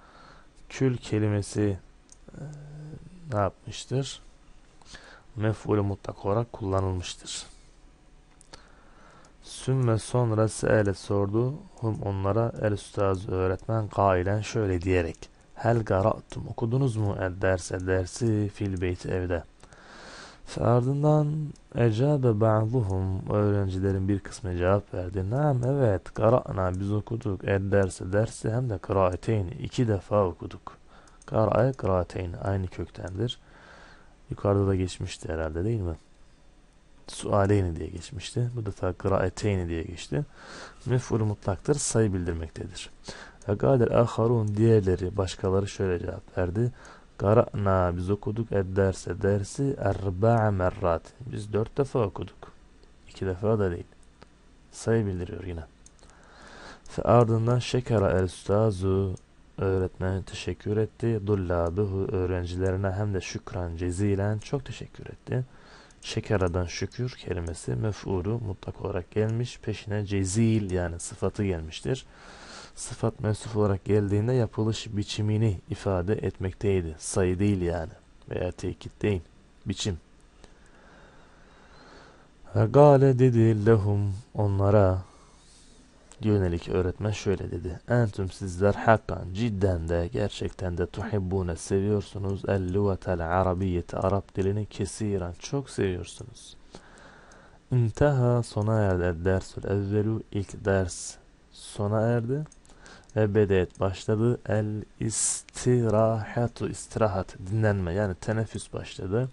kül kelimesi e, ne yapmıştır? Mef'ulü mutlak olarak kullanılmıştır. Sümme sonra se'ele sordu. Hum onlara el üstaz öğretmen kailen şöyle diyerek. Hel garatum okudunuz mu el derse dersi fil beyti evde. Ardından ecabe ba'duhum öğrencilerin bir kısmı cevap verdi. Nam evet kara'na biz okuduk. Ed derse derse hem de kıraateyni iki defa okuduk. Kara'e kıraateyni aynı köktendir. Yukarıda da geçmişti herhalde değil mi? Sualeyni diye geçmişti. Bu defa kıraateyni diye geçti. Mef'ul mutlaktır sayı bildirmektedir. Ve gader aharun diğerleri başkaları şöyle cevap verdi. Kara'na biz okuduk derse dersi erba'a merrat. Biz dört defa okuduk. İki defa da değil. Sayı bildiriyor yine. Ve ardından şekara el ustazu öğretmen teşekkür etti. Dullabuhu öğrencilerine hem de şükran cezilen çok teşekkür etti. Şekeradan şükür kelimesi mef'ulu mutlak olarak gelmiş. Peşine cezil yani sıfatı gelmiştir sıfat mevsuf olarak geldiğinde yapılış biçimini ifade etmekteydi. Sayı değil yani veya tekit değil. Biçim. Gale dedi lehum onlara yönelik öğretmen şöyle dedi. Entüm sizler hakkan cidden de gerçekten de tuhibbune seviyorsunuz. El lüvetel arabiyeti Arap dilini kesiren çok seviyorsunuz. İntaha sona erdi dersül evvelu ilk ders sona erdi ve bedet başladı. El istirahatu istirahat dinlenme yani teneffüs başladı.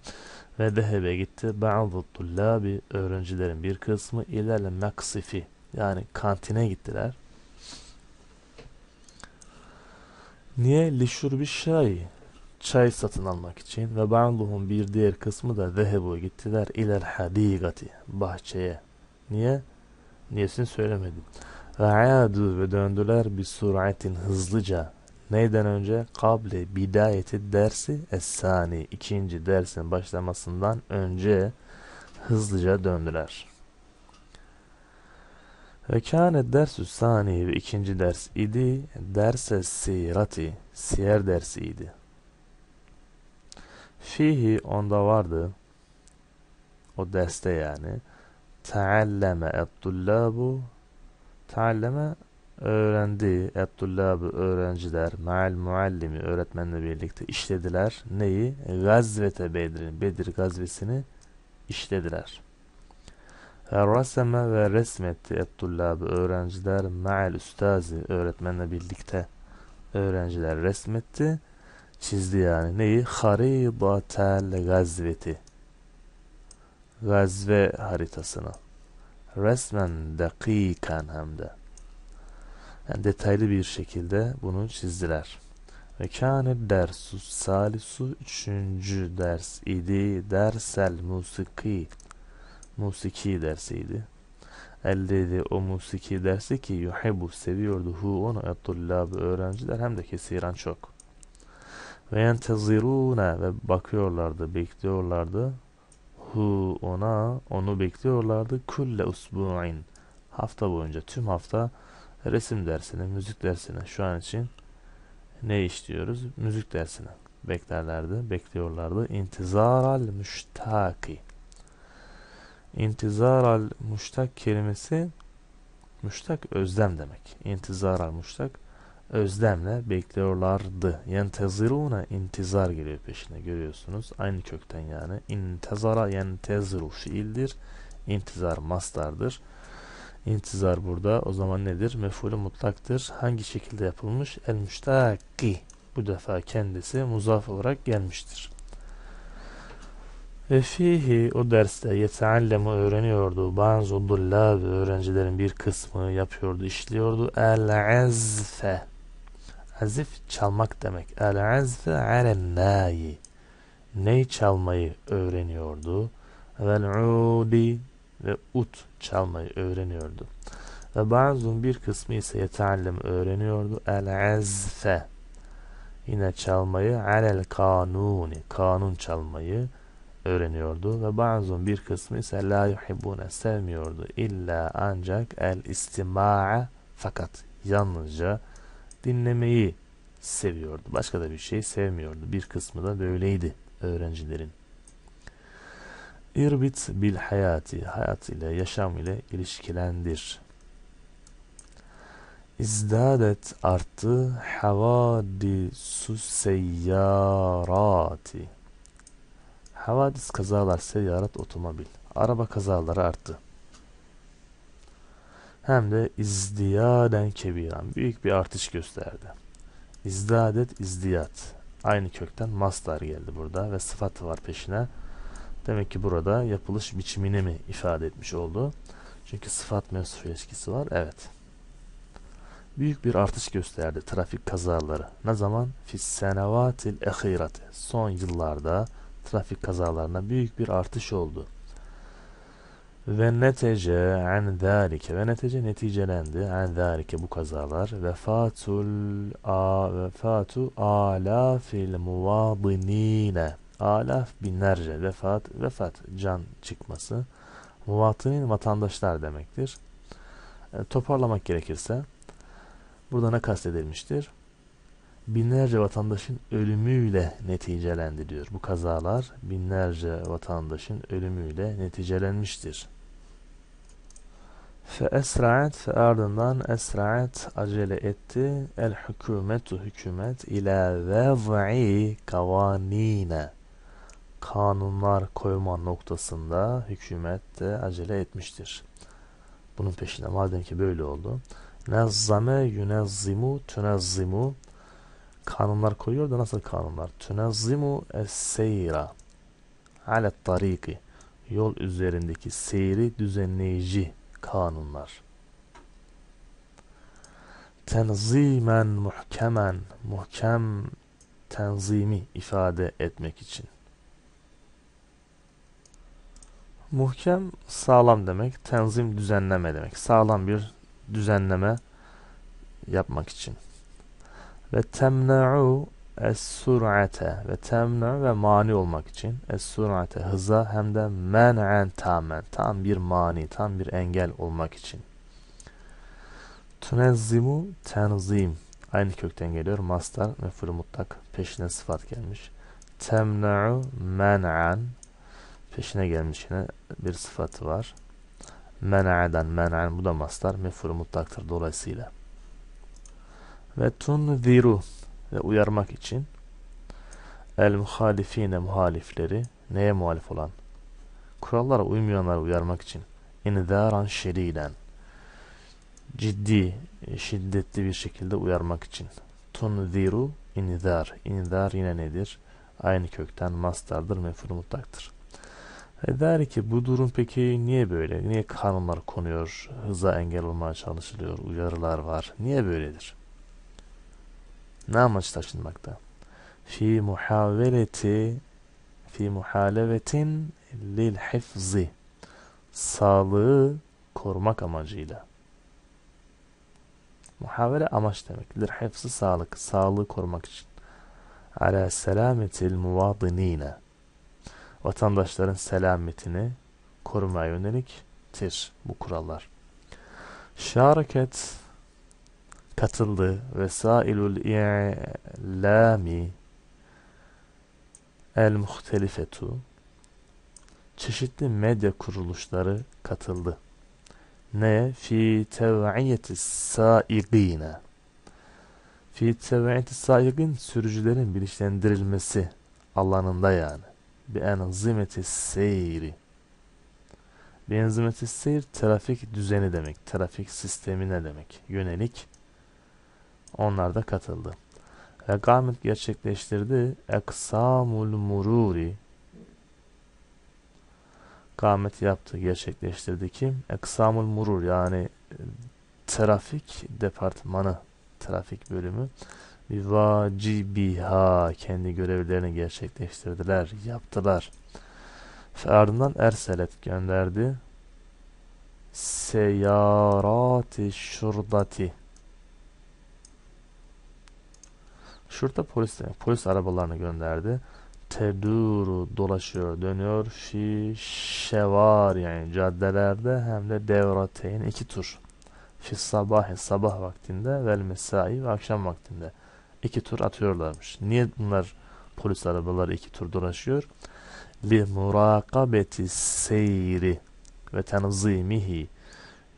Ve dehebe gitti. Ba'du tullabi öğrencilerin bir kısmı ilerle maksifi yani kantine gittiler. Niye? Lişurbi şay çay satın almak için ve ba'duhum bir diğer kısmı da zehebu gittiler ilel hadikati bahçeye. Niye? Niyesini söylemedim. Ve'adu ve döndüler bir suretin hızlıca. Neyden önce? Kable bidayeti dersi esani. ikinci dersin başlamasından önce hızlıca döndüler. Ve kâne dersü sani ve ikinci ders idi. Derse sirati. Siyer dersi idi. Fihi onda vardı. O derste yani. Tealleme et-tullabu Tealleme öğrendiği ettullabı öğrenciler maal muallimi öğretmenle birlikte işlediler. Neyi? Gazvete Bedir'in Bedir gazvesini işlediler. Ve raseme ve resmetti ettullabı öğrenciler maal üstazi öğretmenle birlikte öğrenciler resmetti. Çizdi yani neyi? Haribatel gazveti. Gazve haritasını resmen dakikan hem de. Yani detaylı bir şekilde bunu çizdiler. Ve kâne dersu salisu üçüncü ders idi. Dersel musiki. Musiki dersiydi. Elledi o musiki dersi ki yuhibbu seviyordu hu onu ettullabı öğrenciler hem de kesiran çok. Ve yenteziruna ve bakıyorlardı, bekliyorlardı hu ona onu bekliyorlardı kulle usbu'in hafta boyunca tüm hafta resim dersine müzik dersine şu an için ne işliyoruz müzik dersine beklerlerdi bekliyorlardı intizaral müştaki al müştak kelimesi müştak özlem demek al müştak özlemle bekliyorlardı. Yenteziruna intizar geliyor peşine görüyorsunuz. Aynı kökten yani. İntezara yenteziru fiildir. İntizar mastardır. İntizar burada o zaman nedir? Mefulü mutlaktır. Hangi şekilde yapılmış? El müştaki. Bu defa kendisi muzaf olarak gelmiştir. Ve fihi o derste yeteallemu öğreniyordu. Bazı dullab öğrencilerin bir kısmı yapıyordu, işliyordu. El azfe Azif çalmak demek. El azfe alennâyi. Ney çalmayı öğreniyordu? Vel udi ve ut çalmayı öğreniyordu. Ve bazun bir kısmı ise yeteallem öğreniyordu. El azfe. Yine çalmayı alel kanuni. Kanun çalmayı öğreniyordu ve bazın bir kısmı ise la yuhibbune sevmiyordu İlla ancak el istima'a fakat yalnızca dinlemeyi seviyordu. Başka da bir şey sevmiyordu. Bir kısmı da böyleydi öğrencilerin. İrbit bil hayati, hayat ile, yaşam ile ilişkilendir. İzdadet arttı havadisus seyyarati. Havadis kazalar, seyyarat otomobil. Araba kazaları arttı hem de izdiyaden kebiran büyük bir artış gösterdi. İzdadet izdiyat aynı kökten mastar geldi burada ve sıfat var peşine. Demek ki burada yapılış biçimini mi ifade etmiş oldu? Çünkü sıfat mevsuf ilişkisi var. Evet. Büyük bir artış gösterdi trafik kazaları. Ne zaman? Fis Fissenevatil ehirati. Son yıllarda trafik kazalarına büyük bir artış oldu. Ve netece an zalike ve netece neticelendi an zalike bu kazalar vefatul a vefatu fil muvadinine alaf binlerce vefat vefat can çıkması muvatinin vatandaşlar demektir. E, toparlamak gerekirse burada ne kastedilmiştir? Binlerce vatandaşın ölümüyle neticelendi diyor. Bu kazalar binlerce vatandaşın ölümüyle neticelenmiştir. Fe esra'et ardından esra'et acele etti. El hükümetu hükümet ile vev'i kavanine kanunlar koyma noktasında hükümet de acele etmiştir. Bunun peşinde madem ki böyle oldu. Nezzame yunezzimu tünezzimu kanunlar koyuyor da nasıl kanunlar? Tünezzimu es-seyra alet tariki yol üzerindeki seyri düzenleyici kanunlar. Tenzimen muhkemen, muhkem tenzimi ifade etmek için. Muhkem sağlam demek, tenzim düzenleme demek. Sağlam bir düzenleme yapmak için. Ve temne'u es-sur'ate ve temna ve mani olmak için es-sur'ate hıza hem de men'en tamen tam bir mani tam bir engel olmak için tunezzimu tenzim aynı kökten geliyor mastar meful mutlak peşine sıfat gelmiş temna'u menen peşine gelmiş yine bir sıfatı var meneden menen bu da mastar meful mutlaktır dolayısıyla ve tunziru ve uyarmak için el muhalifine muhalifleri neye muhalif olan? Kurallara uymayanları uyarmak için inzaran şeriden ciddi, e, şiddetli bir şekilde uyarmak için tunziru inzar. İnzar yine nedir? Aynı kökten mastardır, mefur mutlaktır. E der ki bu durum peki niye böyle? Niye kanunlar konuyor? Hıza engel olmaya çalışılıyor. Uyarılar var. Niye böyledir? ne amaç taşınmakta? Fi muhaveleti fi muhalevetin lil hifzi sağlığı korumak amacıyla. Muhavele amaç demek. Lil hifzi sağlık. Sağlığı korumak için. Ala selametil muvadinine vatandaşların selametini korumaya yöneliktir bu kurallar. Şareket katıldı. Vesailul i'lami el muhtelifetu çeşitli medya kuruluşları katıldı. Ne? Fi tev'iyeti saigine Fi tev'iyeti saigin sürücülerin bilinçlendirilmesi alanında yani. Bi enzimeti seyri Enzimeti seyir trafik düzeni demek. Trafik sistemine demek. Yönelik onlar da katıldı. Ve gamet gerçekleştirdi. Eksamul mururi. Gamet yaptı, gerçekleştirdi kim? Eksamul murur yani e, trafik departmanı, trafik bölümü. Bir vacibiha kendi görevlerini gerçekleştirdiler, yaptılar. Ve ardından Erselet gönderdi. Seyarati şurdati Şurada polis demek. Polis arabalarını gönderdi. Teduru dolaşıyor, dönüyor. Şi, şevar yani caddelerde hem de devrateyn iki tur. Şi sabah, sabah vaktinde ve mesai ve akşam vaktinde iki tur atıyorlarmış. Niye bunlar polis arabaları iki tur dolaşıyor? Li murakabeti seyri ve tenzimihi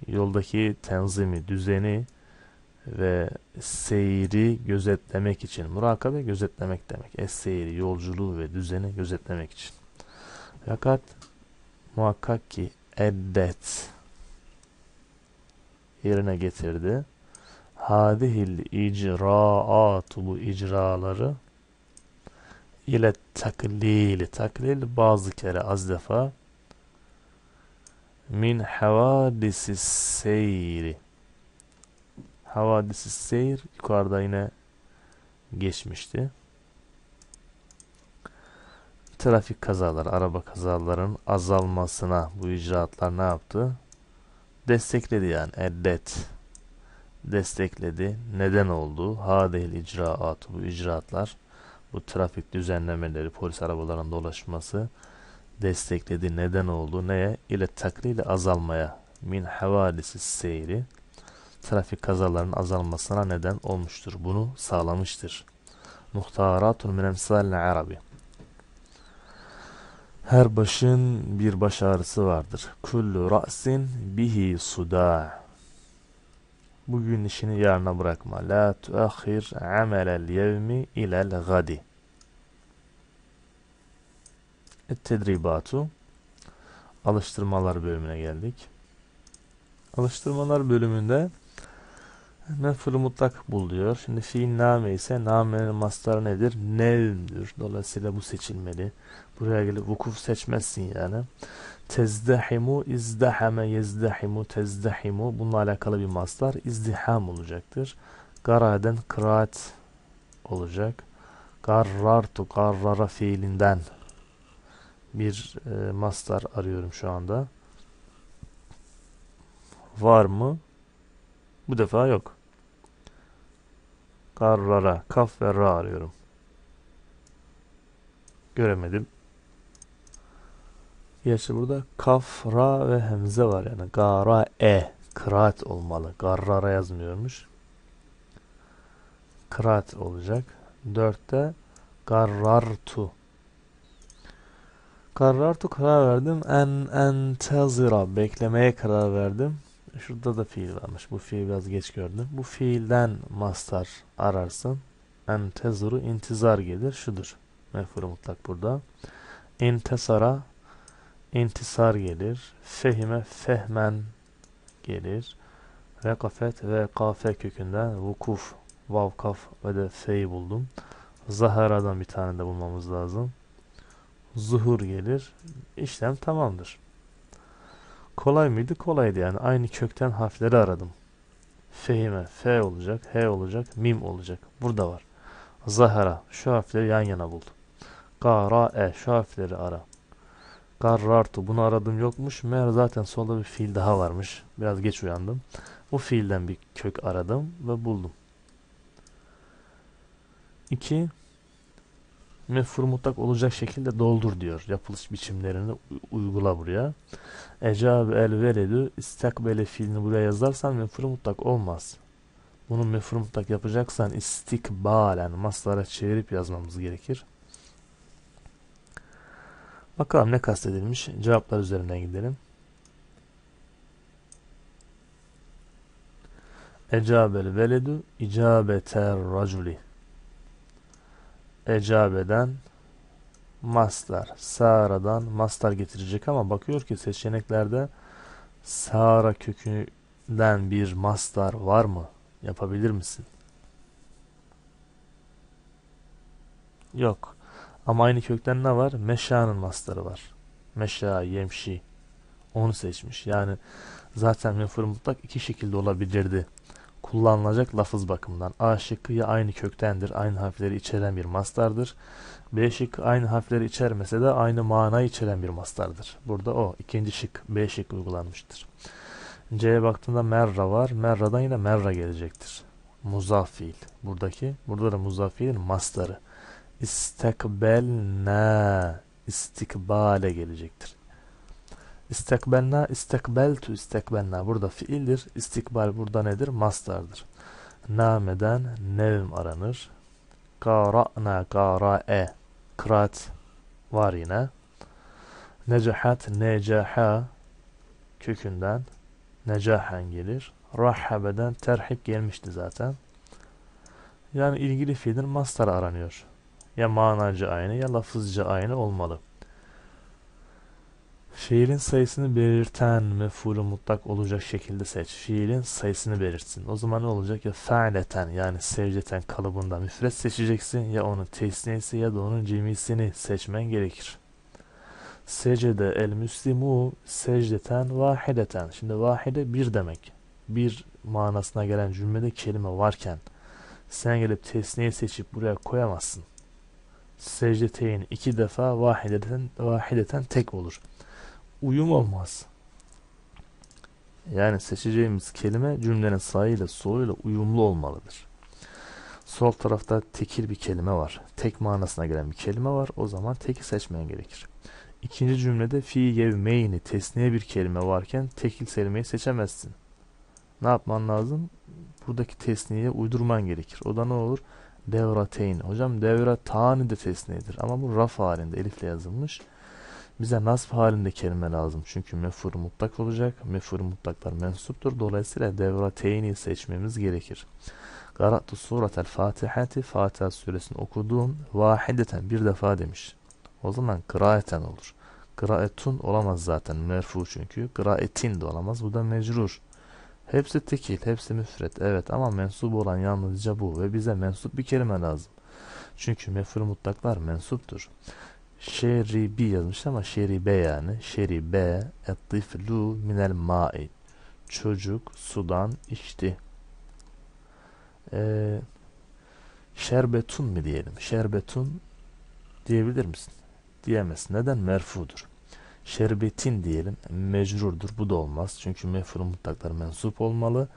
yoldaki tenzimi, düzeni ve seyri gözetlemek için. Murakabe gözetlemek demek. Es seyri yolculuğu ve düzeni gözetlemek için. Fakat muhakkak ki eddet yerine getirdi. Hadihil icraatu bu icraları ile taklili taklil bazı kere az defa min havadisi seyri havadisi seyir yukarıda yine geçmişti. Trafik kazaları, araba kazalarının azalmasına bu icraatlar ne yaptı? Destekledi yani. Eddet destekledi. Neden oldu? Hadehil icraatı bu icraatlar bu trafik düzenlemeleri polis arabalarının dolaşması destekledi. Neden oldu? Neye? İle taklili azalmaya. Min havadisi seyri trafik kazalarının azalmasına neden olmuştur. Bunu sağlamıştır. Muhtaratun min emsalil arabi. Her başın bir baş ağrısı vardır. Kullu ra'sin bihi suda. Bugün işini yarına bırakma. La tuahhir amelel yevmi ilel gadi. Tedribatu Alıştırmalar bölümüne geldik. Alıştırmalar bölümünde mef'ul mutlak buluyor. Şimdi fiil name ise namenin mastarı nedir? Nevm'dür. Dolayısıyla bu seçilmeli. Buraya gelip vukuf seçmezsin yani. Tezdehimu, izdeheme, yezdehimu, tezdehimu. Bununla alakalı bir mastar. izdiham olacaktır. Garaden kıraat olacak. Garrartu, garrara fiilinden bir e, mastar arıyorum şu anda. Var mı? Bu defa yok. Karrara. Kaf ve ra arıyorum. Göremedim. Gerçi burada kaf, ra ve hemze var yani. Gara, e. Kıraat olmalı. Garrara yazmıyormuş. Kıraat olacak. Dörtte garrartu. Karartu karar verdim. En entezira beklemeye karar verdim. Şurada da fiil varmış. Bu fiil biraz geç gördüm. Bu fiilden mastar ararsın. Entezuru intizar gelir. Şudur. Mefhul mutlak burada. İntesara intisar gelir. Fehime fehmen gelir. Vekafet ve kafe kökünden vukuf, vavkaf ve de feyi buldum. Zahara'dan bir tane de bulmamız lazım. Zuhur gelir. İşlem tamamdır. Kolay mıydı? Kolaydı yani. Aynı kökten harfleri aradım. Fehime. F olacak. H olacak. Mim olacak. Burada var. Zahara. Şu harfleri yan yana buldum. Kara. E. Şu harfleri ara. Garrartu. Bunu aradım yokmuş. Meğer zaten solda bir fiil daha varmış. Biraz geç uyandım. Bu fiilden bir kök aradım ve buldum. 2 mefhur mutlak olacak şekilde doldur diyor. Yapılış biçimlerini uygula buraya. Ecabe el veledü istakbele fiilini buraya yazarsan mefhur mutlak olmaz. Bunu mefhur mutlak yapacaksan istikbalen maslara çevirip yazmamız gerekir. Bakalım ne kastedilmiş. Cevaplar üzerinden gidelim. Ecabel veledü icabeter raculi ecabeden mastar. Saradan mastar getirecek ama bakıyor ki seçeneklerde sara kökünden bir mastar var mı? Yapabilir misin? Yok. Ama aynı kökten ne var? Meşa'nın mastarı var. Meşa, yemşi. Onu seçmiş. Yani zaten mefhul mutlak iki şekilde olabilirdi kullanılacak lafız bakımından. A şıkkı ya aynı köktendir, aynı harfleri içeren bir mastardır. B şık aynı harfleri içermese de aynı mana içeren bir mastardır. Burada o. ikinci şık B şık uygulanmıştır. C'ye baktığında merra var. Merradan yine merra gelecektir. Muzafil fiil. Buradaki, burada da muzaf fiilin mastarı. İstekbelne istikbale gelecektir. İstekbelna, istekbeltu, istekbelna. Burada fiildir. İstikbal burada nedir? Mastardır. Nameden nevim aranır. Kara'na, kara'e. Kırat var yine. Necahat, necaha. Kökünden necahen gelir. Rahhabeden terhip gelmişti zaten. Yani ilgili fiilin mastarı aranıyor. Ya manacı aynı ya lafızcı aynı olmalı. Şiirin sayısını belirten mef'ulü mutlak olacak şekilde seç. Şiirin sayısını belirtsin. O zaman ne olacak? Ya fe'leten yani sevceten kalıbında müfret seçeceksin. Ya onun tesnisi ya da onun cimisini seçmen gerekir. Secde el müslimu secdeten vahideten. Şimdi vahide bir demek. Bir manasına gelen cümlede kelime varken sen gelip tesniye seçip buraya koyamazsın. Secdeteyn iki defa vahideten, vahideten tek olur uyum olmaz. Yani seçeceğimiz kelime cümlenin sağıyla soluyla uyumlu olmalıdır. Sol tarafta tekil bir kelime var. Tek manasına gelen bir kelime var. O zaman teki seçmen gerekir. İkinci cümlede fi yevmeyni tesniye bir kelime varken tekil kelimeyi seçemezsin. Ne yapman lazım? Buradaki tesniye uydurman gerekir. O da ne olur? Devrateyn. Hocam devratani de tesniyedir ama bu raf halinde elifle yazılmış. Bize nasb halinde kelime lazım. Çünkü mefur mutlak olacak. Mefur mutlaklar mensuptur. Dolayısıyla devrateyni seçmemiz gerekir. Garatu suratel fatihati Fatiha suresini okuduğum vahideten bir defa demiş. O zaman kıraeten olur. Kıraetun olamaz zaten merfu çünkü. Kıraetin de olamaz. Bu da mecrur. Hepsi tekil, hepsi müfret. Evet ama mensup olan yalnızca bu ve bize mensup bir kelime lazım. Çünkü meful mutlaklar mensuptur. Şeribi yazmış ama şeribe yani. Şeribe ettiflu minel ma'i. Çocuk sudan içti. Ee, şerbetun mi diyelim? Şerbetun diyebilir misin? Diyemez. Neden? Merfudur. Şerbetin diyelim. Mecrurdur. Bu da olmaz. Çünkü mef'ul mutlaklar mensup olmalı.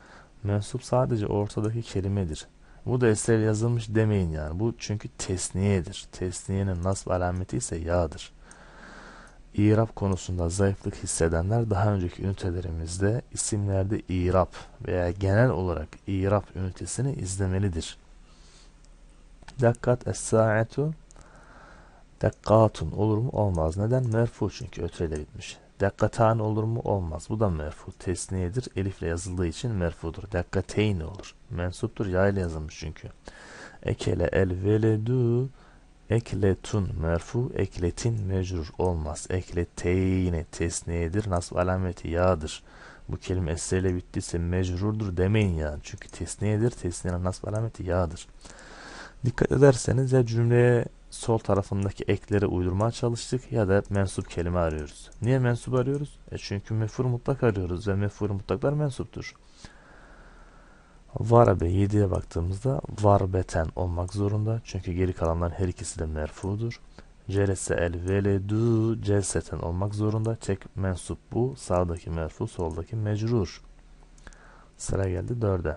Mensup sadece ortadaki kelimedir. Bu da eser yazılmış demeyin yani. Bu çünkü tesniyedir. Tesniyenin nasıl alameti ise yağdır. İrab konusunda zayıflık hissedenler daha önceki ünitelerimizde isimlerde irab veya genel olarak irab ünitesini izlemelidir. Dakkat es-sa'atu dakkatun olur mu? Olmaz. Neden? Merfu çünkü ötreyle gitmiş. Dekkatan olur mu? Olmaz. Bu da merfu. Tesniyedir. Elifle yazıldığı için merfudur. Dekkateyn olur. Mensuptur. Ya ile yazılmış çünkü. Ekele el veledu ekletun merfu ekletin mecrur olmaz. Ekleteyne tesniyedir. Nasb alameti yağdır. Bu kelime esreyle bittiyse mecrurdur demeyin yani. Çünkü tesniyedir. Tesniyenin nasb alameti yağdır. Dikkat ederseniz ya cümleye sol tarafındaki ekleri uydurmaya çalıştık ya da mensup kelime arıyoruz. Niye mensup arıyoruz? E çünkü mefur mutlak arıyoruz ve mefur mutlaklar mensuptur. Varabe 7'ye baktığımızda varbeten olmak zorunda. Çünkü geri kalanlar her ikisi de merfudur. Celese el veledu celseten olmak zorunda. Tek mensup bu. Sağdaki merfu, soldaki mecrur. Sıra geldi 4'e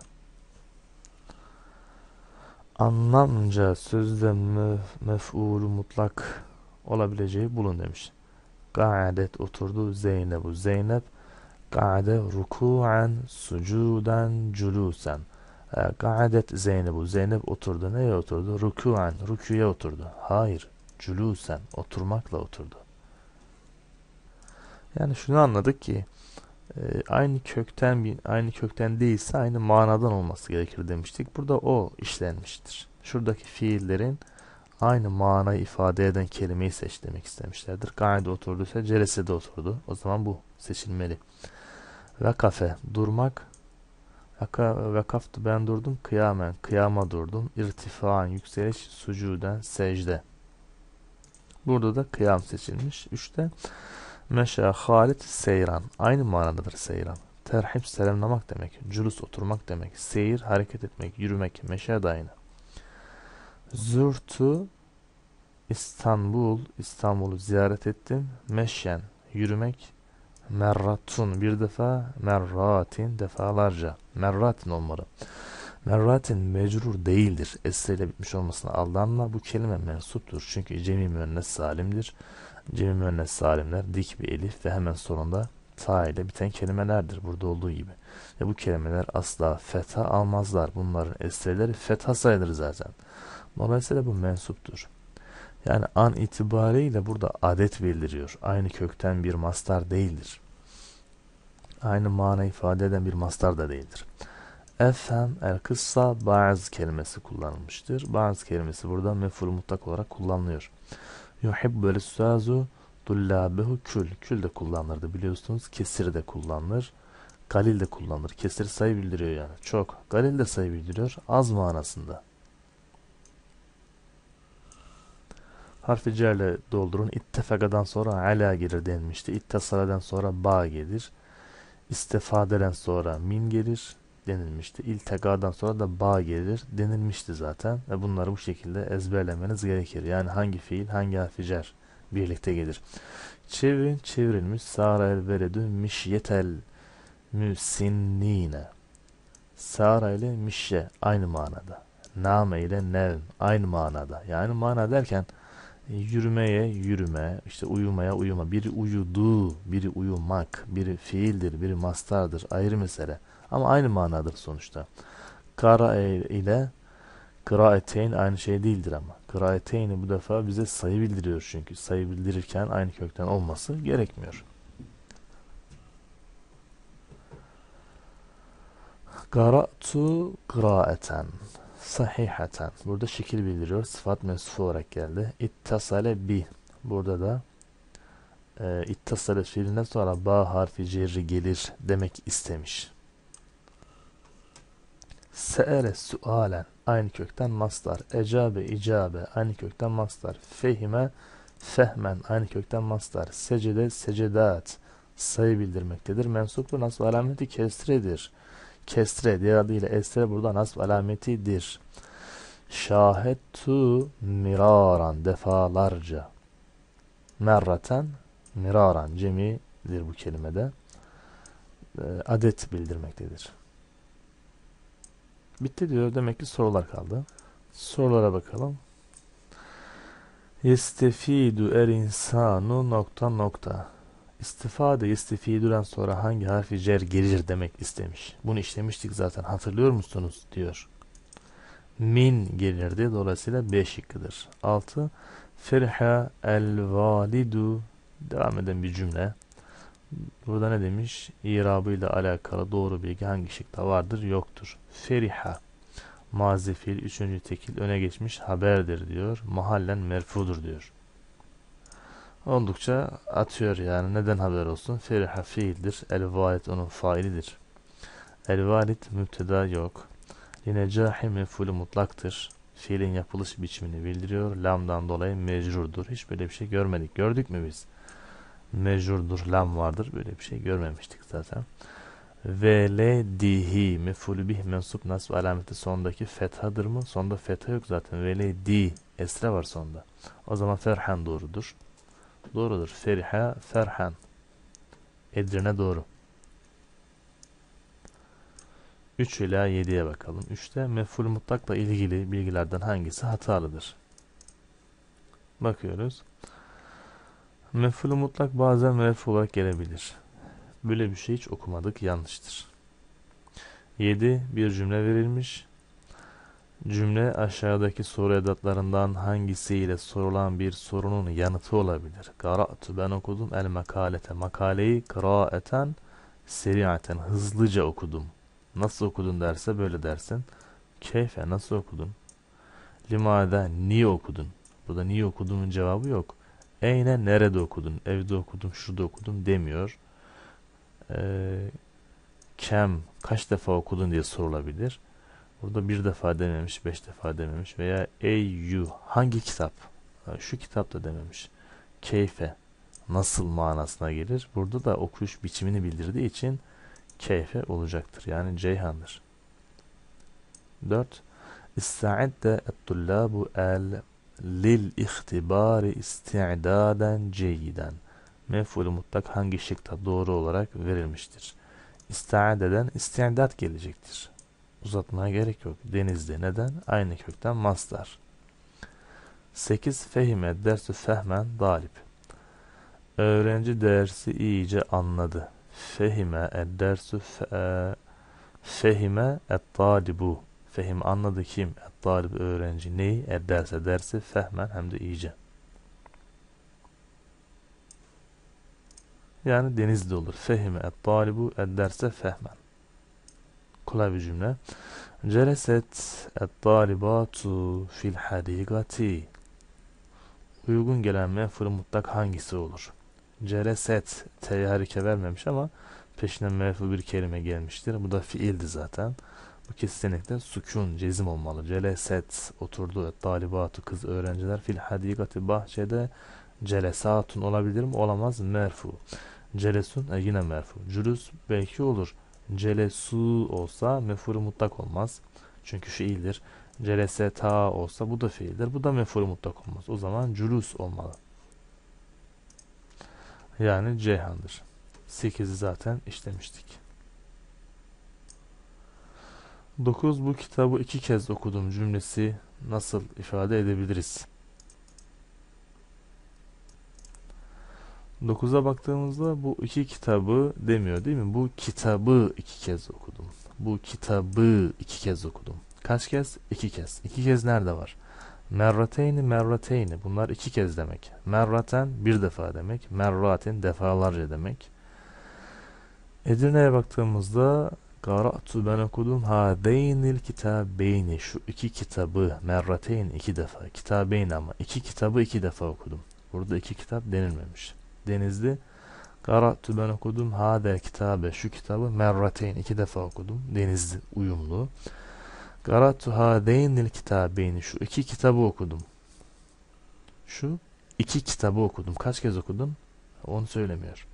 anlamca sözde mef'ulu mutlak olabileceği bulun demiş. Ga'det oturdu Zeynep'u. Zeynep ga'de ruku'an sucudan culusen. Ga'det e, Zeynep'u. Zeynep oturdu. Neye oturdu? Ruku'an. Ruküye oturdu. Hayır. Culusen. Oturmakla oturdu. Yani şunu anladık ki ee, aynı kökten bir aynı kökten değilse aynı manadan olması gerekir demiştik. Burada o işlenmiştir. Şuradaki fiillerin aynı manayı ifade eden kelimeyi seç demek istemişlerdir. Kaide oturduysa cerese de oturdu. O zaman bu seçilmeli. Vakafe durmak. Vaka, vakaftu ben durdum. Kıyamen kıyama durdum. İrtifaan yükseliş sucuden secde. Burada da kıyam seçilmiş. Üçte Meşe Halid Seyran. Aynı manadadır Seyran. Terhip selamlamak demek. Cülüs oturmak demek. Seyir hareket etmek, yürümek. Meşe de aynı. Zürtü İstanbul, İstanbul'u ziyaret ettim. Meşyen, yürümek. Merratun bir defa, merratin defalarca. Merratin olmalı. Merratin mecrur değildir. Esre bitmiş olmasına aldanma. Bu kelime mensuptur. Çünkü cemi müennes salimdir. Cemi müennes salimler dik bir elif ve hemen sonunda ta ile biten kelimelerdir burada olduğu gibi. Ve bu kelimeler asla fetha almazlar. Bunların esirleri fetha sayılır zaten. Dolayısıyla bu mensuptur. Yani an itibariyle burada adet bildiriyor. Aynı kökten bir mastar değildir. Aynı mana ifade eden bir mastar da değildir. Efem, el kıssa bazı kelimesi kullanılmıştır. Bazı kelimesi burada meful mutlak olarak kullanılıyor. Yuhibbul üstazu dullabehu kül. Kül de kullanılırdı biliyorsunuz. Kesir de kullanılır. Galil de kullanılır. Kesir sayı bildiriyor yani. Çok. Galil de sayı bildiriyor. Az manasında. Harfi cerle doldurun. İttefakadan sonra ala gelir denmişti. İttasaladan sonra ba gelir. İstifadeden sonra min gelir denilmişti. İltikadan sonra da ba gelir denilmişti zaten. Ve bunları bu şekilde ezberlemeniz gerekir. Yani hangi fiil hangi harfi birlikte gelir. Çevirin çevrilmiş sara el veredü mişyetel müsinnine. Sara ile mişye aynı manada. Name ile nevm aynı manada. Yani mana derken yürümeye yürüme, işte uyumaya uyuma. Biri uyudu, biri uyumak, biri fiildir, biri mastardır. Ayrı mesele. Ama aynı manadır sonuçta. Kara e ile kıraeteyn aynı şey değildir ama. Kıraeteyni bu defa bize sayı bildiriyor çünkü. Sayı bildirirken aynı kökten olması gerekmiyor. Gara'tu kıraeten sahihaten. Burada şekil bildiriyor. Sıfat mensufu olarak geldi. İttasale bi. Burada da e, ittasale fiilinden sonra ba harfi cerri gelir demek istemiş. Se'ere sualen aynı kökten mastar. Ecabe icabe aynı kökten mastar. Fehime fehmen aynı kökten mastar. Secede secedat sayı bildirmektedir. Mensuplu nasıl alameti kestredir. Kestre diğer adıyla esre burada nasıl alametidir. Şahettu miraran defalarca. Merraten miraran cemidir bu kelimede. Ee, adet bildirmektedir. Bitti diyor. Demek ki sorular kaldı. Sorulara bakalım. İstifidu er insanu nokta nokta. İstifade istifidüden sonra hangi harfi cer gelir demek istemiş. Bunu işlemiştik zaten hatırlıyor musunuz diyor. Min gelirdi dolayısıyla 5 şıkkıdır. 6. Ferha el validu devam eden bir cümle. Burada ne demiş? İrabı ile alakalı doğru bilgi hangi şıkta vardır? Yoktur. Feriha. Mazi üçüncü tekil öne geçmiş haberdir diyor. Mahallen merfudur diyor. Oldukça atıyor yani. Neden haber olsun? Feriha fiildir. El-valit onun failidir. El-valit müpteda yok. Yine cahi mefulü mutlaktır. Fiilin yapılış biçimini bildiriyor. Lamdan dolayı mecrurdur. Hiç böyle bir şey görmedik. Gördük mü biz? mecurdur, lam vardır. Böyle bir şey görmemiştik zaten. Vele dihi meful bih mensup nasb alameti sondaki fethadır mı? Sonda fetha yok zaten. Vele di esre var sonda. O zaman ferhan doğrudur. Doğrudur. Feriha ferhan. Edirne doğru. 3 ila 7'ye bakalım. 3'te meful mutlakla ilgili bilgilerden hangisi hatalıdır? Bakıyoruz. Bakıyoruz. Mef'ulü mutlak bazen mef olarak gelebilir. Böyle bir şey hiç okumadık yanlıştır. 7. Bir cümle verilmiş. Cümle aşağıdaki soru edatlarından hangisiyle sorulan bir sorunun yanıtı olabilir. Kara'tu ben okudum el makalete. Makaleyi kıraeten seriaten hızlıca okudum. Nasıl okudun derse böyle dersin. Keyfe nasıl okudun? Limada niye okudun? Burada niye okudumun cevabı yok. Eyne nerede okudun? Evde okudum, şurada okudum demiyor. Ee, kem kaç defa okudun diye sorulabilir. Burada bir defa dememiş, beş defa dememiş veya ey hangi kitap? şu kitapta dememiş. Keyfe nasıl manasına gelir? Burada da okuyuş biçimini bildirdiği için keyfe olacaktır. Yani ceyhandır. 4. İsta'idde et-tullabu el lil ihtibari isti'daden ceyyiden mef'ul mutlak hangi şıkta doğru olarak verilmiştir? İsti'deden isti'dat gelecektir. Uzatmaya gerek yok. Denizde neden? Aynı kökten maslar. 8. Fehime dersi fehmen dalip. Öğrenci dersi iyice anladı. Fehime e, dersi fe, fehime et talibu. Fehim anladı kim? Et talib öğrenci neyi? E derse dersi fehmen hem de iyice. Yani denizde olur. Fehime et talibu et derse fehmen. Kolay bir cümle. Cereset et talibatu fil hadigati Uygun gelen mefru mutlak hangisi olur? Cereset T'ye harike vermemiş ama peşine mefru bir kelime gelmiştir. Bu da fiildi zaten. Bu kesinlikle sükun, cezim olmalı. Celeset oturdu. Talibatı kız öğrenciler fil hadikati bahçede celesatun olabilir mi? Olamaz. Merfu. Celesun e yine merfu. Cülüs belki olur. Celesu olsa mefuru mutlak olmaz. Çünkü fiildir. Celeseta olsa bu da fiildir. Bu da mefuru mutlak olmaz. O zaman cülüs olmalı. Yani Ceyhan'dır. 8'i zaten işlemiştik. 9. Bu kitabı iki kez okudum cümlesi nasıl ifade edebiliriz? 9'a baktığımızda bu iki kitabı demiyor değil mi? Bu kitabı iki kez okudum. Bu kitabı iki kez okudum. Kaç kez? İki kez. İki kez nerede var? Merrateyni merrateyni. Bunlar iki kez demek. Merraten bir defa demek. Merratin defalarca demek. Edirne'ye baktığımızda Kara'tu ben okudum Ha hadeynil kitabeyni şu iki kitabı merrateyn iki defa kitabeyn ama iki kitabı iki defa okudum. Burada iki kitap denilmemiş. Denizli Kara'tu ben okudum Ha hadel kitabe şu kitabı merrateyn iki defa okudum. Denizli uyumlu. Kara'tu hadeynil kitabeyni şu iki kitabı okudum. Şu iki kitabı okudum. Kaç kez okudum? Onu söylemiyor.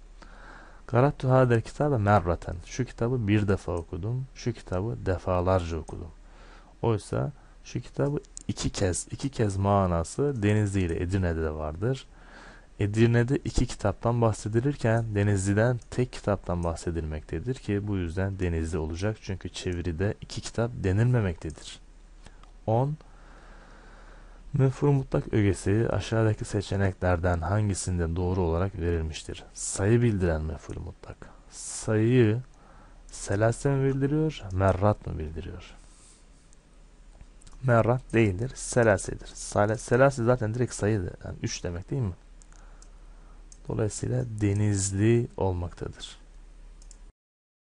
Karattu hadel kitabe merraten. Şu kitabı bir defa okudum. Şu kitabı defalarca okudum. Oysa şu kitabı iki kez, iki kez manası Denizli ile Edirne'de de vardır. Edirne'de iki kitaptan bahsedilirken Denizli'den tek kitaptan bahsedilmektedir ki bu yüzden Denizli olacak. Çünkü çeviride iki kitap denilmemektedir. 10. Müfru mutlak ögesi aşağıdaki seçeneklerden hangisinde doğru olarak verilmiştir? Sayı bildiren müfru mutlak. Sayıyı selase mi bildiriyor, merrat mı bildiriyor? Merrat değildir, selasedir. Selase zaten direkt sayıdır. Yani 3 demek değil mi? Dolayısıyla denizli olmaktadır.